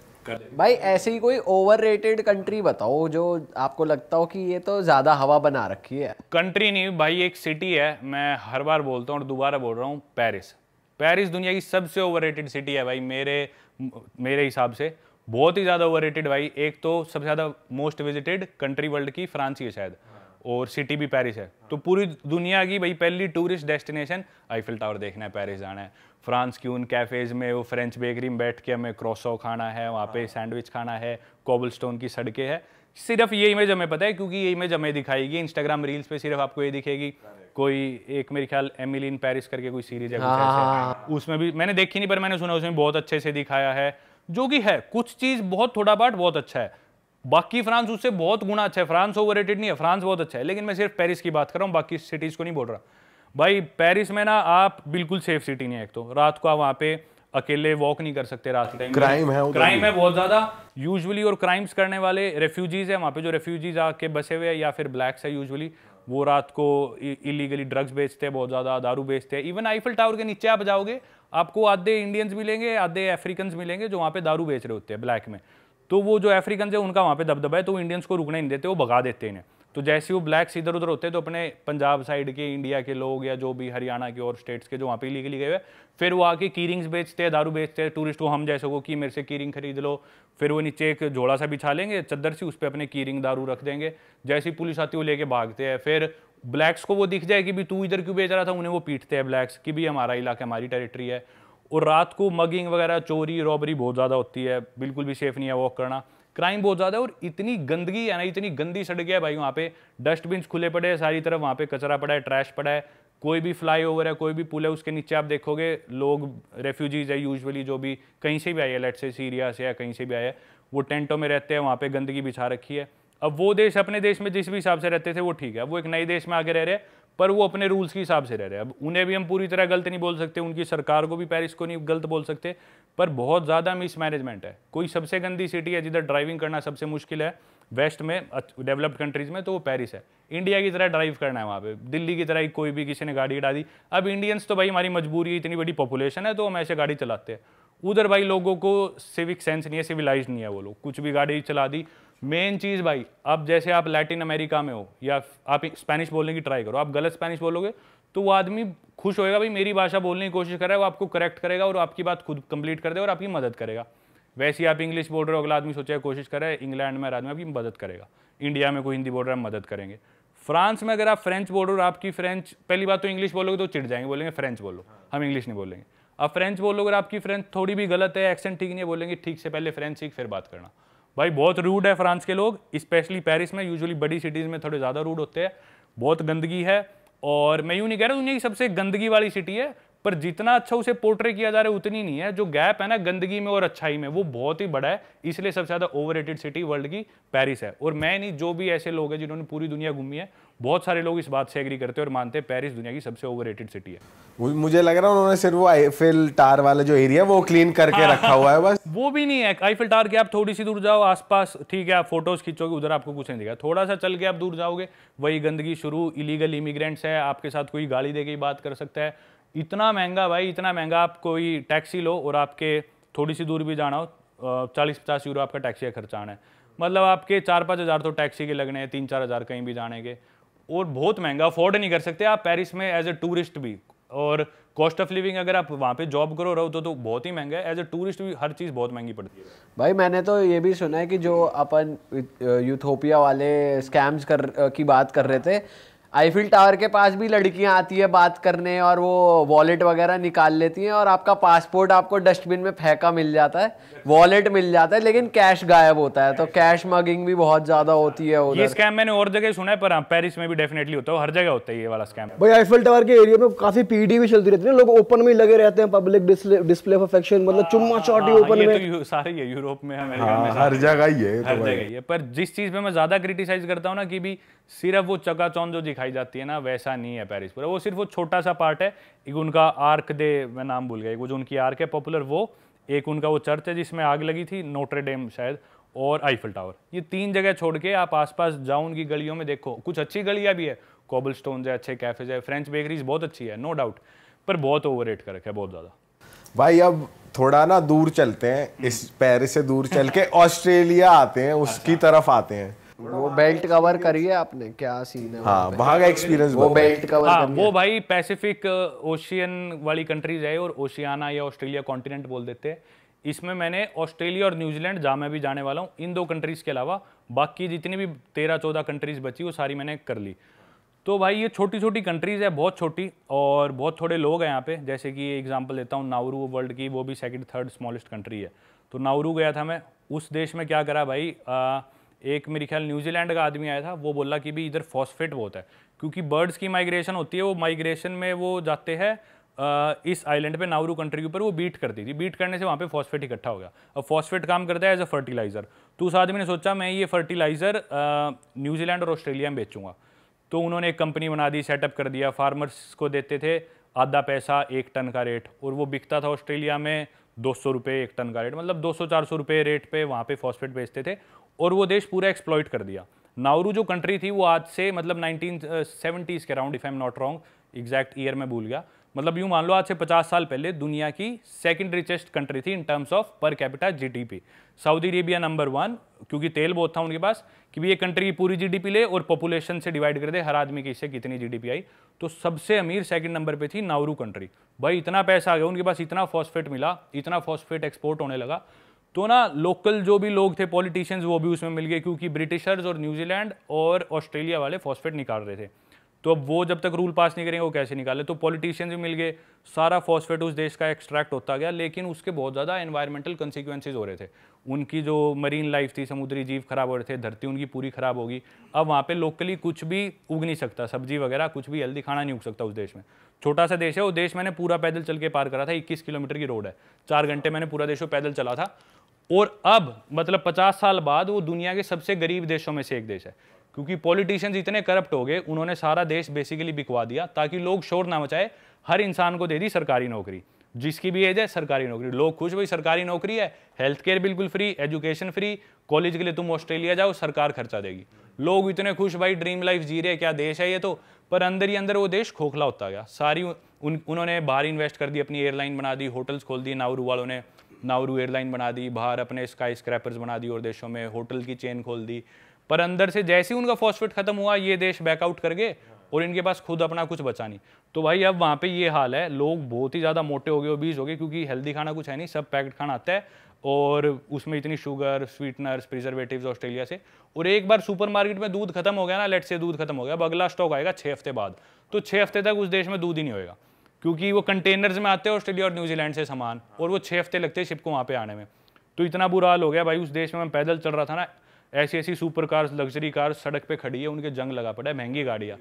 भाई ऐसी कोई ओवररेटेड कंट्री बताओ जो आपको लगता हो कि ये तो ज्यादा हवा बना रखी है कंट्री नहीं भाई एक सिटी है मैं हर बार बोलता हूँ और दोबारा बोल रहा हूँ पेरिस पेरिस दुनिया की सबसे ओवररेटेड सिटी है भाई मेरे मेरे हिसाब से बहुत ही ज़्यादा ओवररेटेड भाई एक तो सबसे ज़्यादा मोस्ट विजिटेड कंट्री वर्ल्ड की फ्रांस ही है शायद और सिटी भी पेरिस है तो पूरी दुनिया की भाई पहली टूरिस्ट डेस्टिनेशन आईफिल टावर देखना है पेरिस जाना है फ्रांस की उन कैफ़ेज़ में वो फ्रेंच बेकरी में बैठ के हमें क्रोसो खाना है वहाँ पे सैंडविच हाँ। खाना है कोबल स्टोन की सड़कें है सिर्फ ये इमेज हमें पता है क्योंकि ये इमेज हमें दिखाएगी इंस्टाग्राम रील्स पे सिर्फ आपको ये दिखेगी कोई एक मेरे ख्याल एमिली इन पेरिस करके कोई सीरीज है कुछ हाँ, हाँ, उसमें भी मैंने देखी नहीं पर मैंने सुना उसमें बहुत अच्छे से दिखाया है जो कि है कुछ चीज़ बहुत थोड़ा बहुत बहुत अच्छा है बाकी फ्रांस उससे बहुत गुना अच्छा है फ्रांस ओवर नहीं है फ्रांस बहुत अच्छा है लेकिन मैं सिर्फ पेरिस की बात कर रहा हूँ बाकी सिटीज़ को नहीं बोल रहा भाई पेरिस में ना आप बिल्कुल सेफ सिटी नहीं है एक तो रात को आप वहाँ पे अकेले वॉक नहीं कर सकते रात टाइम क्राइम है क्राइम है बहुत ज़्यादा यूजुअली और क्राइम्स करने वाले रेफ्यूजीज़ हैं वहाँ पे जो रेफ्यूजीज़ आके बसे हुए हैं या फिर ब्लैक्स है यूजुअली वो रात को इलीगली ड्रग्स बेचते हैं बहुत ज़्यादा दारू बेचते हैं इवन आईफिल टावर के नीचे आप जाओगे आपको आधे इंडियंस मिलेंगे आधे अफ्रीकन मिलेंगे जो वहाँ पे दारू बेच रहे होते हैं ब्लैक में तो वो जो अफ्रीकन है उनका वहाँ पे दबदबा है तो इंडियंस को रुकने नहीं देते वो भगा देते हैं तो जैसे वो ब्लैक्स इधर उधर होते तो अपने पंजाब साइड के इंडिया के लोग या जो भी हरियाणा के और स्टेट्स के जो वहाँ पे लिए गए हुए फिर वो आके कीरिंग्स बेचते हैं दारू बेचते हैं टूरिस्ट को हम जैसे को कि मेरे से कीरिंग खरीद लो फिर वो नीचे एक झोड़ा सा बिछा लेंगे चद्दर सी उस पर अपने कीरिंग दारू रख देंगे जैसी पुलिस आती है वो लेके भागते हैं फिर ब्लैक्स को वो दिख जाए कि भी तू इधर क्यों बेच रहा था उन्हें वो पीटते हैं ब्लैक्स कि भी हमारा इलाका हमारी टेरिटरी है और रात को मगिंग वगैरह चोरी रॉबरी बहुत ज़्यादा होती है बिल्कुल भी सेफ नहीं है वॉक करना क्राइम बहुत ज़्यादा है और इतनी गंदगी है ना इतनी गंदी सड़क है भाई वहाँ पे डस्टबिन खुले पड़े हैं सारी तरफ वहाँ पे कचरा पड़ा है ट्रैश पड़ा है कोई भी फ्लाई ओवर है कोई भी पुल है उसके नीचे आप देखोगे लोग रेफ्यूजीज है यूजली जो भी कहीं से भी आए लेट से सीरिया से या कहीं से भी आए वो टेंटों में रहते हैं वहाँ पे गंदगी बिछा रखी है अब वो देश अपने देश में जिस भी हिसाब से रहते थे वो ठीक है वो एक नए देश में आगे रह रहे हैं पर वो अपने रूल्स के हिसाब से रह रहे हैं अब उन्हें भी हम पूरी तरह गलत नहीं बोल सकते उनकी सरकार को भी पेरिस को नहीं गलत बोल सकते पर बहुत ज़्यादा मिसमैनेजमेंट है कोई सबसे गंदी सिटी है जिधर ड्राइविंग करना सबसे मुश्किल है वेस्ट में डेवलप्ड कंट्रीज़ में तो वो पेरिस है इंडिया की तरह ड्राइव करना है वहाँ पे दिल्ली की तरह ही कोई भी किसी ने गाड़ी उड़ा दी अब इंडियंस तो भाई हमारी मजबूरी है इतनी बड़ी पॉपुलेशन है तो हम ऐसे गाड़ी चलाते हैं उधर भाई लोगों को सिविक सेंस नहीं है सिविलाइज नहीं है वो लोग कुछ भी गाड़ी चला दी मेन चीज़ भाई अब जैसे आप लैटिन अमेरिका में हो या आप स्पेनिश बोलने की ट्राई करो आप गलत स्पेनिश बोलोगे तो वो आदमी खुश होएगा भाई मेरी भाषा बोलने की कोशिश कर रहा है वो आपको करेक्ट करेगा और आपकी बात खुद कंप्लीट कर देगा और आपकी मदद करेगा वैसे ही आप इंग्लिश बोल रहे हो अगला आदमी सोचेगा कोशिश कर रहा है इंग्लैंड में आदमी आपकी मदद करेगा इंडिया में कोई हिंदी बोल रहा है मदद करेंगे फ्रांस में अगर आप फ्रेंच बोल रहे हो आपकी फ्रेंच पहली बात तो इंग्लिश बोलोगे तो चिड़ जाएंगे बोलेंगे फ्रेंच बोलो हम इंग्लिश नहीं बोलेंगे अब फ्रेंच बोलो अगर आपकी फ्रेंच थोड़ी भी गलत है एक्सेंट ठीक नहीं है बोलेंगे ठीक से पहले फ्रेंच सीख फिर बात करना भाई बहुत रूड है फ्रांस के लोग स्पेशली पेरिस में यूजुअली बड़ी सिटीज़ में थोड़े ज़्यादा रूड होते हैं बहुत गंदगी है और मैं यूँ नहीं कह रहा दुनिया की सबसे गंदगी वाली सिटी है पर जितना अच्छा उसे पोर्ट्रे किया जा रहा है उतनी नहीं है जो गैप है ना गंदगी में और अच्छाई में वो बहुत ही बड़ा है इसलिए सबसे ज़्यादा ओवर सिटी वर्ल्ड की पेरिस है और मैं नहीं जो भी ऐसे लोग हैं जिन्होंने पूरी दुनिया घूमी है बहुत सारे लोग इस बात से एग्री करते हैं और मानते हैं पेरिस दुनिया की सबसे ओवर सिटी है मुझे लग रहा है उन्होंने सिर्फ वो आईफिल टार वाला जो एरिया वो क्लीन करके हाँ, रखा हुआ है बस वो भी नहीं है आईफिल टार के आप थोड़ी सी दूर जाओ आसपास ठीक है आप फोटोज खींचोगे उधर आपको कुछ नहीं दिखा थोड़ा सा चल के आप दूर जाओगे वही गंदगी शुरू इलीगल इमिग्रेंट्स है आपके साथ कोई गाली दे के बात कर सकता है इतना महंगा भाई इतना महंगा आप कोई टैक्सी लो और आपके थोड़ी सी दूर भी जाना हो चालीस पचास यूरो आपका टैक्सी का खर्चा आना है मतलब आपके चार पाँच हज़ार तो टैक्सी के लगने हैं तीन चार हज़ार कहीं भी जाने के और बहुत महंगा अफोर्ड नहीं कर सकते आप पेरिस में एज ए टूरिस्ट भी और कॉस्ट ऑफ लिविंग अगर आप वहाँ पे जॉब करो रहो तो तो बहुत ही महंगा है एज ए टूरिस्ट भी हर चीज़ बहुत महंगी पड़ती है भाई मैंने तो ये भी सुना है कि जो अपन यूथोपिया वाले स्कैम्स कर की बात कर रहे थे आईफिल टावर के पास भी लड़कियां आती है बात करने और वो वॉलेट वगैरह निकाल लेती हैं और आपका पासपोर्ट आपको डस्टबिन में फेंका मिल जाता है वॉलेट मिल जाता है लेकिन कैश गायब होता है तो कैश मगिंग भी बहुत ज़्यादा होती है ये स्कैम मैंने और जगह सुना है पर पेरिस हाँ, में भी डेफिनेटली होता है हर जगह होता है ये वाला स्कैम भाई आईफिल टावर के एरिया में काफ़ी पीडी भी चलती रहती है लोग ओपन में लगे रहते हैं पब्लिक डिस्प्ले परफेक्शन मतलब हाँ, चुम्मा चौटी ओपन हाँ, में तो सारी है यूरोप में हर तो जगह ही है पर जिस चीज़ में मैं ज़्यादा क्रिटिसाइज करता हूँ ना कि भी सिर्फ वो चकाचौंध जो दिखाई दिखाई जाती है ना वैसा नहीं है पेरिस पूरा वो सिर्फ वो छोटा सा पार्ट है एक उनका आर्क दे मैं नाम भूल गया एक वो जो उनकी आर्क है पॉपुलर वो एक उनका वो चर्च है जिसमें आग लगी थी नोट्रे डेम शायद और आईफल टावर ये तीन जगह छोड़ के आप आसपास जाओ उनकी गलियों में देखो कुछ अच्छी गलियाँ भी है कोबल स्टोन है अच्छे कैफेज है फ्रेंच बेकरीज बहुत अच्छी है नो डाउट पर बहुत ओवर रेट कर रखा है बहुत ज़्यादा भाई अब थोड़ा ना दूर चलते हैं इस पेरिस से दूर चल के ऑस्ट्रेलिया आते हैं उसकी अच्छा। तरफ आते हैं हाँ, हाँ, वो बेल्ट कवर करिए आपने क्या सीन है हाँ वहाँ का एक्सपीरियंस वो बेल्ट कवर हाँ, वो भाई पैसिफिक ओशियन uh, वाली कंट्रीज है और ओशियाना या ऑस्ट्रेलिया कॉन्टिनेंट बोल देते हैं इसमें मैंने ऑस्ट्रेलिया और न्यूजीलैंड जहाँ मैं भी जाने वाला हूँ इन दो कंट्रीज़ के अलावा बाकी जितनी भी तेरह चौदह कंट्रीज़ बची वो सारी मैंने कर ली तो भाई ये छोटी छोटी कंट्रीज़ है बहुत छोटी और बहुत थोड़े लोग हैं यहाँ पे जैसे कि एग्जांपल देता हूँ नाउरू वर्ल्ड की वो भी सेकंड थर्ड स्मॉलेस्ट कंट्री है तो नाउरू गया था मैं उस देश में क्या करा भाई आ, एक मेरे ख्याल न्यूजीलैंड का आदमी आया था वो बोला कि भी इधर फॉस्फेट बहुत है क्योंकि बर्ड्स की माइग्रेशन होती है वो माइग्रेशन में वो जाते हैं इस आइलैंड पे नावरू कंट्री के ऊपर वो बीट करती थी बीट करने से वहाँ पे फॉस्फेट इकट्ठा हो गया अब फॉस्फेट काम करता है एज अ फर्टिलाइज़र तो उस आदमी ने सोचा मैं ये फर्टिलाइज़र न्यूजीलैंड और ऑस्ट्रेलिया में बेचूंगा तो उन्होंने एक कंपनी बना दी सेटअप कर दिया फार्मर्स को देते थे आधा पैसा एक टन का रेट और वो बिकता था ऑस्ट्रेलिया में दो सौ रुपये एक टन का रेट मतलब दो सौ चार सौ रुपये रेट पे वहाँ पे फॉस्फेट बेचते थे और वो देश पूरा एक्सप्लॉइट कर दिया नाउरू जो कंट्री थी वो आज से मतलब नाइनटीन सेवेंटीज़ uh, के around if I am not wrong exact year में भूल गया मतलब यूं मान लो आज से 50 साल पहले दुनिया की सेकेंड रिचेस्ट कंट्री थी in terms of per capita GDP Saudi Arabia number one क्योंकि तेल बहुत था उनके पास कि भी ये कंट्री की पूरी जीडीपी ले और पॉपुलेशन से डिवाइड कर दे हर आदमी की इससे कितनी जीडीपी आई तो सबसे अमीर सेकंड नंबर पे थी नाउरू कंट्री भाई इतना पैसा आ गया उनके पास इतना फॉस्फेट मिला इतना फॉस्फेट एक्सपोर्ट होने लगा तो ना लोकल जो भी लोग थे पॉलिटिशियंस वो भी उसमें मिल गए क्योंकि ब्रिटिशर्स और न्यूजीलैंड और ऑस्ट्रेलिया वाले फॉस्फेट निकाल रहे थे तो अब वो जब तक रूल पास नहीं करेंगे वो कैसे निकाले तो पॉलिटिशियंस भी मिल गए सारा फॉस्फेट उस देश का एक्सट्रैक्ट होता गया लेकिन उसके बहुत ज़्यादा एनवायरमेंटल कंसिक्वेंसेज हो रहे थे उनकी जो मरीन लाइफ थी समुद्री जीव खराब हो रहे थे धरती उनकी पूरी खराब होगी अब वहाँ पे लोकली कुछ भी उग नहीं सकता सब्जी वगैरह कुछ भी हेल्दी खाना नहीं उग सकता उस देश में छोटा सा देश है वो देश मैंने पूरा पैदल चल के पार करा था इक्कीस किलोमीटर की रोड है चार घंटे मैंने पूरा देश पैदल चला था और अब मतलब 50 साल बाद वो दुनिया के सबसे गरीब देशों में से एक देश है क्योंकि पॉलिटिशियंस इतने करप्ट हो गए उन्होंने सारा देश बेसिकली बिकवा दिया ताकि लोग शोर ना मचाए हर इंसान को दे दी सरकारी नौकरी जिसकी भी एज है सरकारी नौकरी लोग खुश भाई सरकारी नौकरी है हेल्थ केयर बिल्कुल फ्री एजुकेशन फ्री कॉलेज के लिए तुम ऑस्ट्रेलिया जाओ सरकार खर्चा देगी लोग इतने खुश भाई ड्रीम लाइफ जी रहे क्या देश है ये तो पर अंदर ही अंदर वो देश खोखला होता गया सारी उन उन्होंने बाहर इन्वेस्ट कर दी अपनी एयरलाइन बना दी होटल्स खोल दी नाउरू वालों ने नाउरू एयरलाइन बना दी बाहर अपने स्काई स्क्रैपर्स बना दी और देशों में होटल की चेन खोल दी पर अंदर से जैसे ही उनका फॉस्फेट खत्म हुआ ये देश बैकआउट कर गए और इनके पास खुद अपना कुछ बचा नहीं तो भाई अब वहाँ पे ये हाल है लोग बहुत ही ज़्यादा मोटे हो गए ओबीज हो गए क्योंकि हेल्दी खाना कुछ है नहीं सब पैकेट खाना आता है और उसमें इतनी शुगर स्वीटनर्स प्रिजर्वेटिव ऑस्ट्रेलिया से और एक बार सुपरमार्केट में दूध खत्म हो गया ना लेट से दूध खत्म हो गया अब अगला स्टॉक आएगा छः हफ्ते बाद तो छः हफ्ते तक उस देश में दूध ही नहीं होगा क्योंकि वो कंटेनर्स में आते हैं ऑस्ट्रेलिया और न्यूजीलैंड से सामान और वो छः हफ्ते लगते हैं शिप को वहाँ पे आने में तो इतना बुरा हाल हो गया भाई उस देश में मैं पैदल चल रहा था ना ऐसी ऐसी सुपर कार्स लग्जरी कार सड़क पे खड़ी है उनके जंग लगा पड़ा है महंगी गाड़ियाँ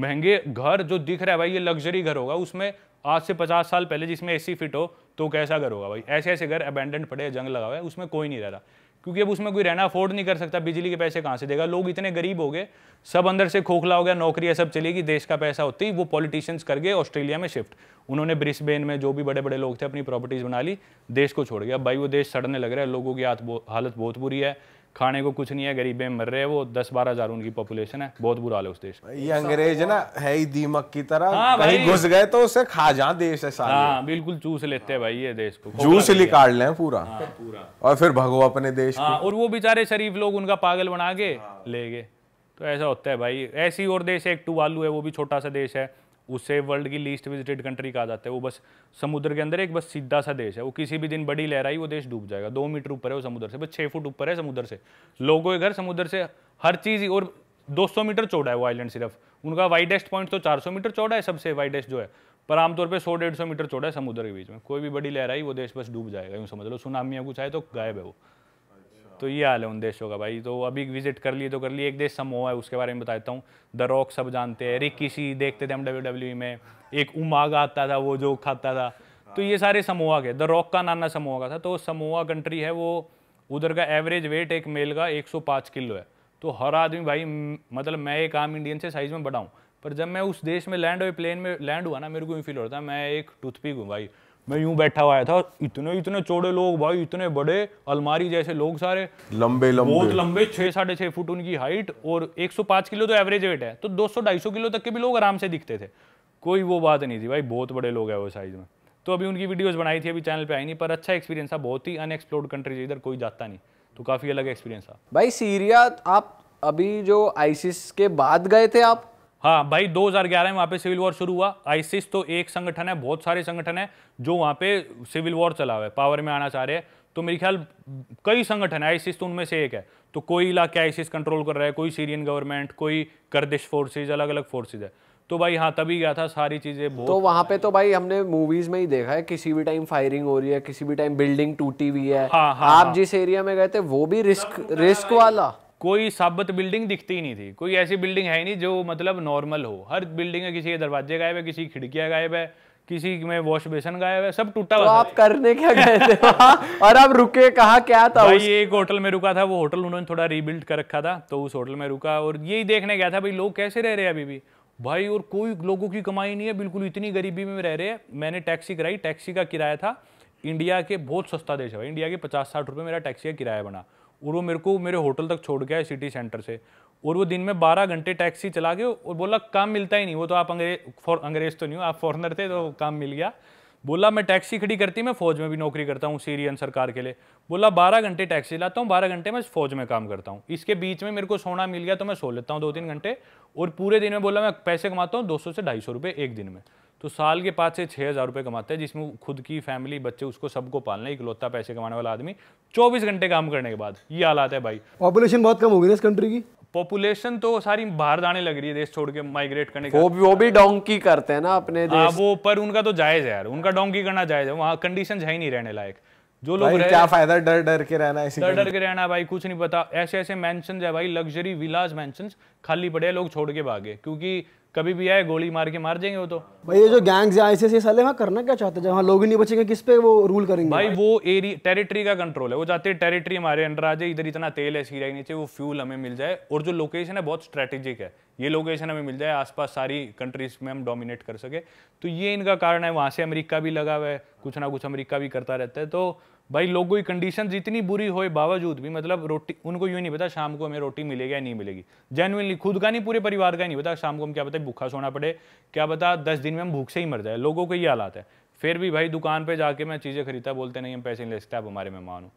महंगे घर जो दिख रहा है भाई ये लग्जरी घर होगा उसमें आज से पचास साल पहले जिसमें ए फिट हो तो कैसा घर होगा भाई ऐसे ऐसे घर अबेंडेंट पड़े जंग लगा हुआ है उसमें कोई नहीं रह रहा क्योंकि अब उसमें कोई रहना अफोर्ड नहीं कर सकता बिजली के पैसे कहाँ से देगा लोग इतने गरीब हो गए सब अंदर से खोखला हो गया नौकरियाँ सब चलेगी देश का पैसा होती वो पॉलिटिशियंस कर गए ऑस्ट्रेलिया में शिफ्ट उन्होंने ब्रिस्बेन में जो भी बड़े बड़े लोग थे अपनी प्रॉपर्टीज़ बना ली देश को छोड़ गया भाई वो देश सड़ने लग रहा है लोगों की हालत बहुत बुरी है खाने को कुछ नहीं है गरीबे मर रहे हैं वो दस बारह हजार उनकी पॉपुलेशन है बहुत बुरा हाल है उस देश ये अंग्रेज ना है ही दीमक की तरह हाँ कहीं घुस गए तो उसे खा जा देश हाँ, है सारे हाँ बिल्कुल चूस लेते हैं भाई ये देश को जूस निकाल लें पूरा हाँ, पूरा और फिर भगो अपने देश को और वो बेचारे शरीफ लोग उनका पागल बना के ले गए तो ऐसा होता है भाई ऐसी और देश एक टू वालू है वो भी छोटा सा देश है उसे वर्ल्ड की लीस्ट विजिटेड कंट्री कहा जाता है वो बस समुद्र के अंदर एक बस सीधा सा देश है वो किसी भी दिन बड़ी लहर आई वो देश डूब जाएगा दो मीटर ऊपर है वो समुद्र से बस छः फुट ऊपर है समुद्र से लोगों के घर समुद्र से हर चीज़ और 200 मीटर चौड़ा है वो आइलैंड सिर्फ उनका वाइडेस्ट पॉइंट तो 400 मीटर चौड़ा है सबसे वाइडेस्ट जो है पर आमतौर पे सौ 150 मीटर चौड़ा है समुद्र के बीच में कोई भी बड़ी लहर आई वो देश बस डूब जाएगा यूँ समझ लो सुनामिया कुछ आए तो गायब है वो तो ये हाल है उन देशों का भाई तो अभी विजिट कर लिए तो कर लिए एक देश समूह है उसके बारे में बताता हूँ द रॉक सब जानते हैं रिक्की किसी देखते थे हम डब्ल्यू डब्ल्यू में एक उमाग आता था वो जो खाता था तो ये सारे समूह के द रॉक का नाना समूह का था तो समूह कंट्री है वो उधर का एवरेज वेट एक मेल का 105 किलो है तो हर आदमी भाई मतलब मैं एक आम इंडियन से साइज़ में बढ़ाऊँ पर जब मैं उस देश में लैंड हुए प्लेन में लैंड हुआ ना मेरे को यूँ फील होता है मैं एक टूथपिक हूँ भाई मैं यूं बैठा हुआ था इतने इतने चौड़े लोग भाई इतने बड़े अलमारी जैसे लोग सारे लंबे लंबे बहुत लंबे छह साढ़े छह फुट उनकी हाइट और 105 किलो तो एवरेज वेट है तो 200 250 किलो तक के भी लोग आराम से दिखते थे कोई वो बात नहीं थी भाई बहुत बड़े लोग है वो साइज में तो अभी उनकी वीडियोज़ बनाई थी अभी चैनल पर आई नहीं पर अच्छा एक्सपीरियंस था बहुत ही अनएक्सप्लोर्ड कंट्रीज इधर कोई जाता नहीं तो काफ़ी अलग एक्सपीरियंस था भाई सीरिया आप अभी जो आईसिस के बाद गए थे आप हाँ भाई 2011 में वहाँ पे सिविल वॉर शुरू हुआ आईसिस तो एक संगठन है बहुत सारे संगठन है जो वहाँ पे सिविल वॉर चला हुआ है पावर में आना चाह रहे हैं तो मेरे ख्याल कई संगठन है आईसिस तो उनमें से एक है तो कोई इलाके आईसिस कंट्रोल कर रहा है कोई सीरियन गवर्नमेंट कोई कर्दिश फोर्सेज अलग अलग फोर्सेज है तो भाई हाँ तभी गया था सारी चीजें तो वहाँ पे तो भाई हमने मूवीज में ही देखा है किसी भी टाइम फायरिंग हो रही है किसी भी टाइम बिल्डिंग टूटी हुई है हाँ, हाँ आप हाँ। जिस एरिया में गए थे वो भी रिस्क रिस्क वाला कोई साबित बिल्डिंग दिखती ही नहीं थी कोई ऐसी बिल्डिंग है ही नहीं जो मतलब नॉर्मल हो हर बिल्डिंग में किसी के दरवाजे गायब है किसी की खिड़कियां गायब है किसी में वॉश बेसन गायब है सब टूटा तो हुआ आप करने क्या गए थे और आप रुके कहा क्या था भाई एक होटल में रुका था वो होटल उन्होंने थोड़ा रीबिल्ड कर रखा था तो उस होटल में रुका और यही देखने गया था भाई लोग कैसे रह रहे हैं अभी भी भाई और कोई लोगों की कमाई नहीं है बिल्कुल इतनी गरीबी में रह रहे हैं मैंने टैक्सी कराई टैक्सी का किराया था इंडिया के बहुत सस्ता देश है इंडिया के पचास साठ रुपये मेरा टैक्सी का किराया बना और वो मेरे को मेरे होटल तक छोड़ गया सिटी सेंटर से और वो दिन में बारह घंटे टैक्सी चला के और बोला काम मिलता ही नहीं वो तो आप अंग्रेज फॉर अंग्रेज तो नहीं हो आप फॉरनर थे तो काम मिल गया बोला मैं टैक्सी खड़ी करती मैं फौज में भी नौकरी करता हूँ सीरियन सरकार के लिए बोला बारह घंटे टैक्सी लाता हूँ बारह घंटे मैं फौज में काम करता हूँ इसके बीच में मेरे को सोना मिल गया तो मैं सो लेता हूँ दो तीन घंटे और पूरे दिन में बोला मैं पैसे कमाता हूँ दो से ढाई सौ रुपये एक दिन में तो साल के पाँच से छः हज़ार रुपये कमाते हैं जिसमें खुद की फैमिली बच्चे उसको सबको पालना है इकलौता पैसे कमाने वाला आदमी चौबीस घंटे काम करने के बाद ये हालात है भाई पॉपुलेशन बहुत कम होगी ना इस कंट्री की पॉपुलेशन तो सारी बाहर जाने लग रही है देश छोड़ के माइग्रेट करने वो भी वो भी डोंकी करते हैं ना अपने हाँ, देश आ, वो पर उनका तो जायज है यार उनका डोंकी करना जायज है वहाँ कंडीशन है ही नहीं रहने लायक जो लोग क्या फायदा डर डर के रहना इसी डर डर के रहना भाई कुछ नहीं पता ऐसे ऐसे मैंशन है भाई लग्जरी विलाज मैंशन खाली पड़े लोग छोड़ के भागे क्योंकि कभी भी आए गोली मार के मार जाएंगे वो तो भाई ये जो गैंग्स ऐसे साले वहाँ करना क्या चाहते हैं जहाँ लोग ही नहीं बचेंगे किस पे वो रूल करेंगे भाई वो एरिया टेरिटरी का कंट्रोल है वो चाहते हैं टेरिटरी हमारे अंडर आ जाए इधर इतना तेल है सीरा नीचे वो फ्यूल हमें मिल जाए और जो लोकेशन है बहुत स्ट्रेटेजिक है ये लोकेशन हमें मिल जाए आसपास सारी कंट्रीज में हम डोमिनेट कर सके तो ये इनका कारण है वहाँ से अमरीका भी लगा हुआ है कुछ ना कुछ अमरीका भी करता रहता है तो भाई लोगों की कंडीशन इतनी बुरी होए बावजूद भी मतलब रोटी उनको यूँ नहीं पता शाम को हमें रोटी मिलेगी या नहीं मिलेगी जेनुअनली खुद का नहीं पूरे परिवार का नहीं पता शाम को हम क्या पता भूखा सोना पड़े क्या पता दस दिन में हम भूख से ही मर जाए लोगों को ये हालात है फिर भी भाई दुकान पर जाके मैं चीज़ें खरीदता बोलते नहीं हम पैसे नहीं ले सकते आप हमारे मेहमान हो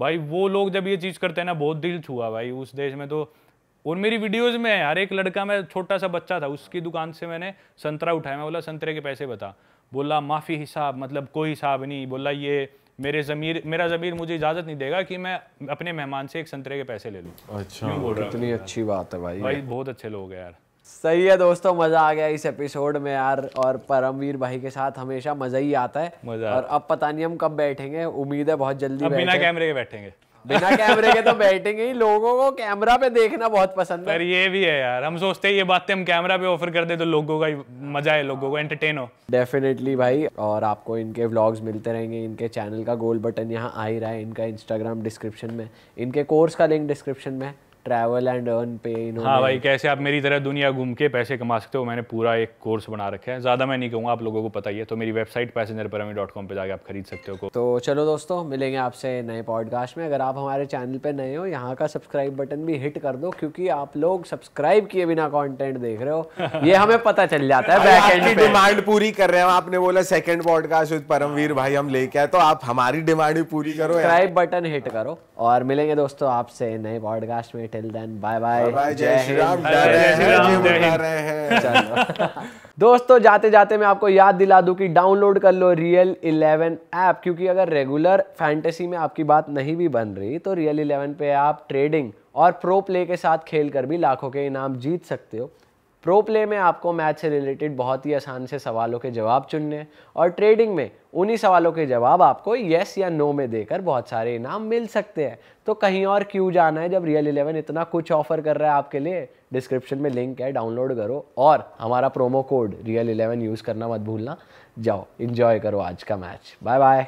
भाई वो लोग जब ये चीज़ करते हैं ना बहुत दिल छुआ भाई उस देश में तो और मेरी वीडियोस में यार एक लड़का मैं छोटा सा बच्चा था उसकी दुकान से मैंने संतरा उठाया मैं बोला संतरे के पैसे बता बोला माफ़ी हिसाब मतलब कोई हिसाब नहीं बोला ये मेरे ज़मीर मेरा ज़मीर मुझे इजाज़त नहीं देगा कि मैं अपने मेहमान से एक संतरे के पैसे ले लूँ अच्छा कितनी अच्छी बात है भाई भाई बहुत अच्छे लोग हैं यार सही है दोस्तों मज़ा आ गया इस एपिसोड में यार और परमवीर भाई के साथ हमेशा मज़ा ही आता है मजा और अब पता नहीं हम कब बैठेंगे उम्मीद है बहुत जल्दी बिना कैमरे के बैठेंगे बिना कैमरे के तो बैठेंगे ही लोगों को कैमरा पे देखना बहुत पसंद है पर ये भी है यार हम सोचते हैं ये बातें हम कैमरा पे ऑफर कर दे तो लोगों का मजा है लोगों को एंटरटेन हो डेफिनेटली भाई और आपको इनके व्लॉग्स मिलते रहेंगे इनके चैनल का गोल बटन यहाँ आ ही रहा है इनका इंस्टाग्राम डिस्क्रिप्शन में इनके कोर्स का लिंक डिस्क्रिप्शन में ट्रैवल एंड अर्न पे हाँ भाई कैसे आप मेरी तरह दुनिया घूम के पैसे कमा सकते हो मैंने पूरा एक कोर्स बना रखा है ज़्यादा मैं नहीं कहूँगा आप लोगों को पता ही है तो मेरी वेबसाइट पैसेंजर परमी डॉट कॉम पर जाकर आप खरीद सकते हो तो चलो दोस्तों मिलेंगे आपसे नए पॉडकास्ट में अगर आप हमारे चैनल पर नए हो यहाँ का सब्सक्राइब बटन भी हिट कर दो क्योंकि आप लोग सब्सक्राइब किए बिना कॉन्टेंट देख रहे हो ये हमें पता चल जाता है डिमांड पूरी कर रहे हैं आपने बोला सेकंड पॉडकास्ट विद परमवीर भाई हम लेके आए तो आप हमारी डिमांड भी पूरी करो सब्सक्राइब बटन हिट करो और मिलेंगे दोस्तों आपसे नए पॉडकास्ट में टिल देन बाय बाय जय श्री राम दोस्तों जाते जाते मैं आपको याद दिला दूं कि डाउनलोड कर लो रियल इलेवन ऐप क्योंकि अगर रेगुलर फैंटेसी में आपकी बात नहीं भी बन रही तो रियल इलेवन पे आप ट्रेडिंग और प्रो प्ले के साथ खेल कर भी लाखों के इनाम जीत सकते हो प्रो प्ले में आपको मैच से रिलेटेड बहुत ही आसान से सवालों के जवाब चुनने और ट्रेडिंग में उन्हीं सवालों के जवाब आपको येस या नो में देकर बहुत सारे इनाम मिल सकते हैं तो कहीं और क्यों जाना है जब रियल इलेवन इतना कुछ ऑफर कर रहा है आपके लिए डिस्क्रिप्शन में लिंक है डाउनलोड करो और हमारा promo code real eleven use करना मत भूलना जाओ इन्जॉय करो आज का मैच बाय बाय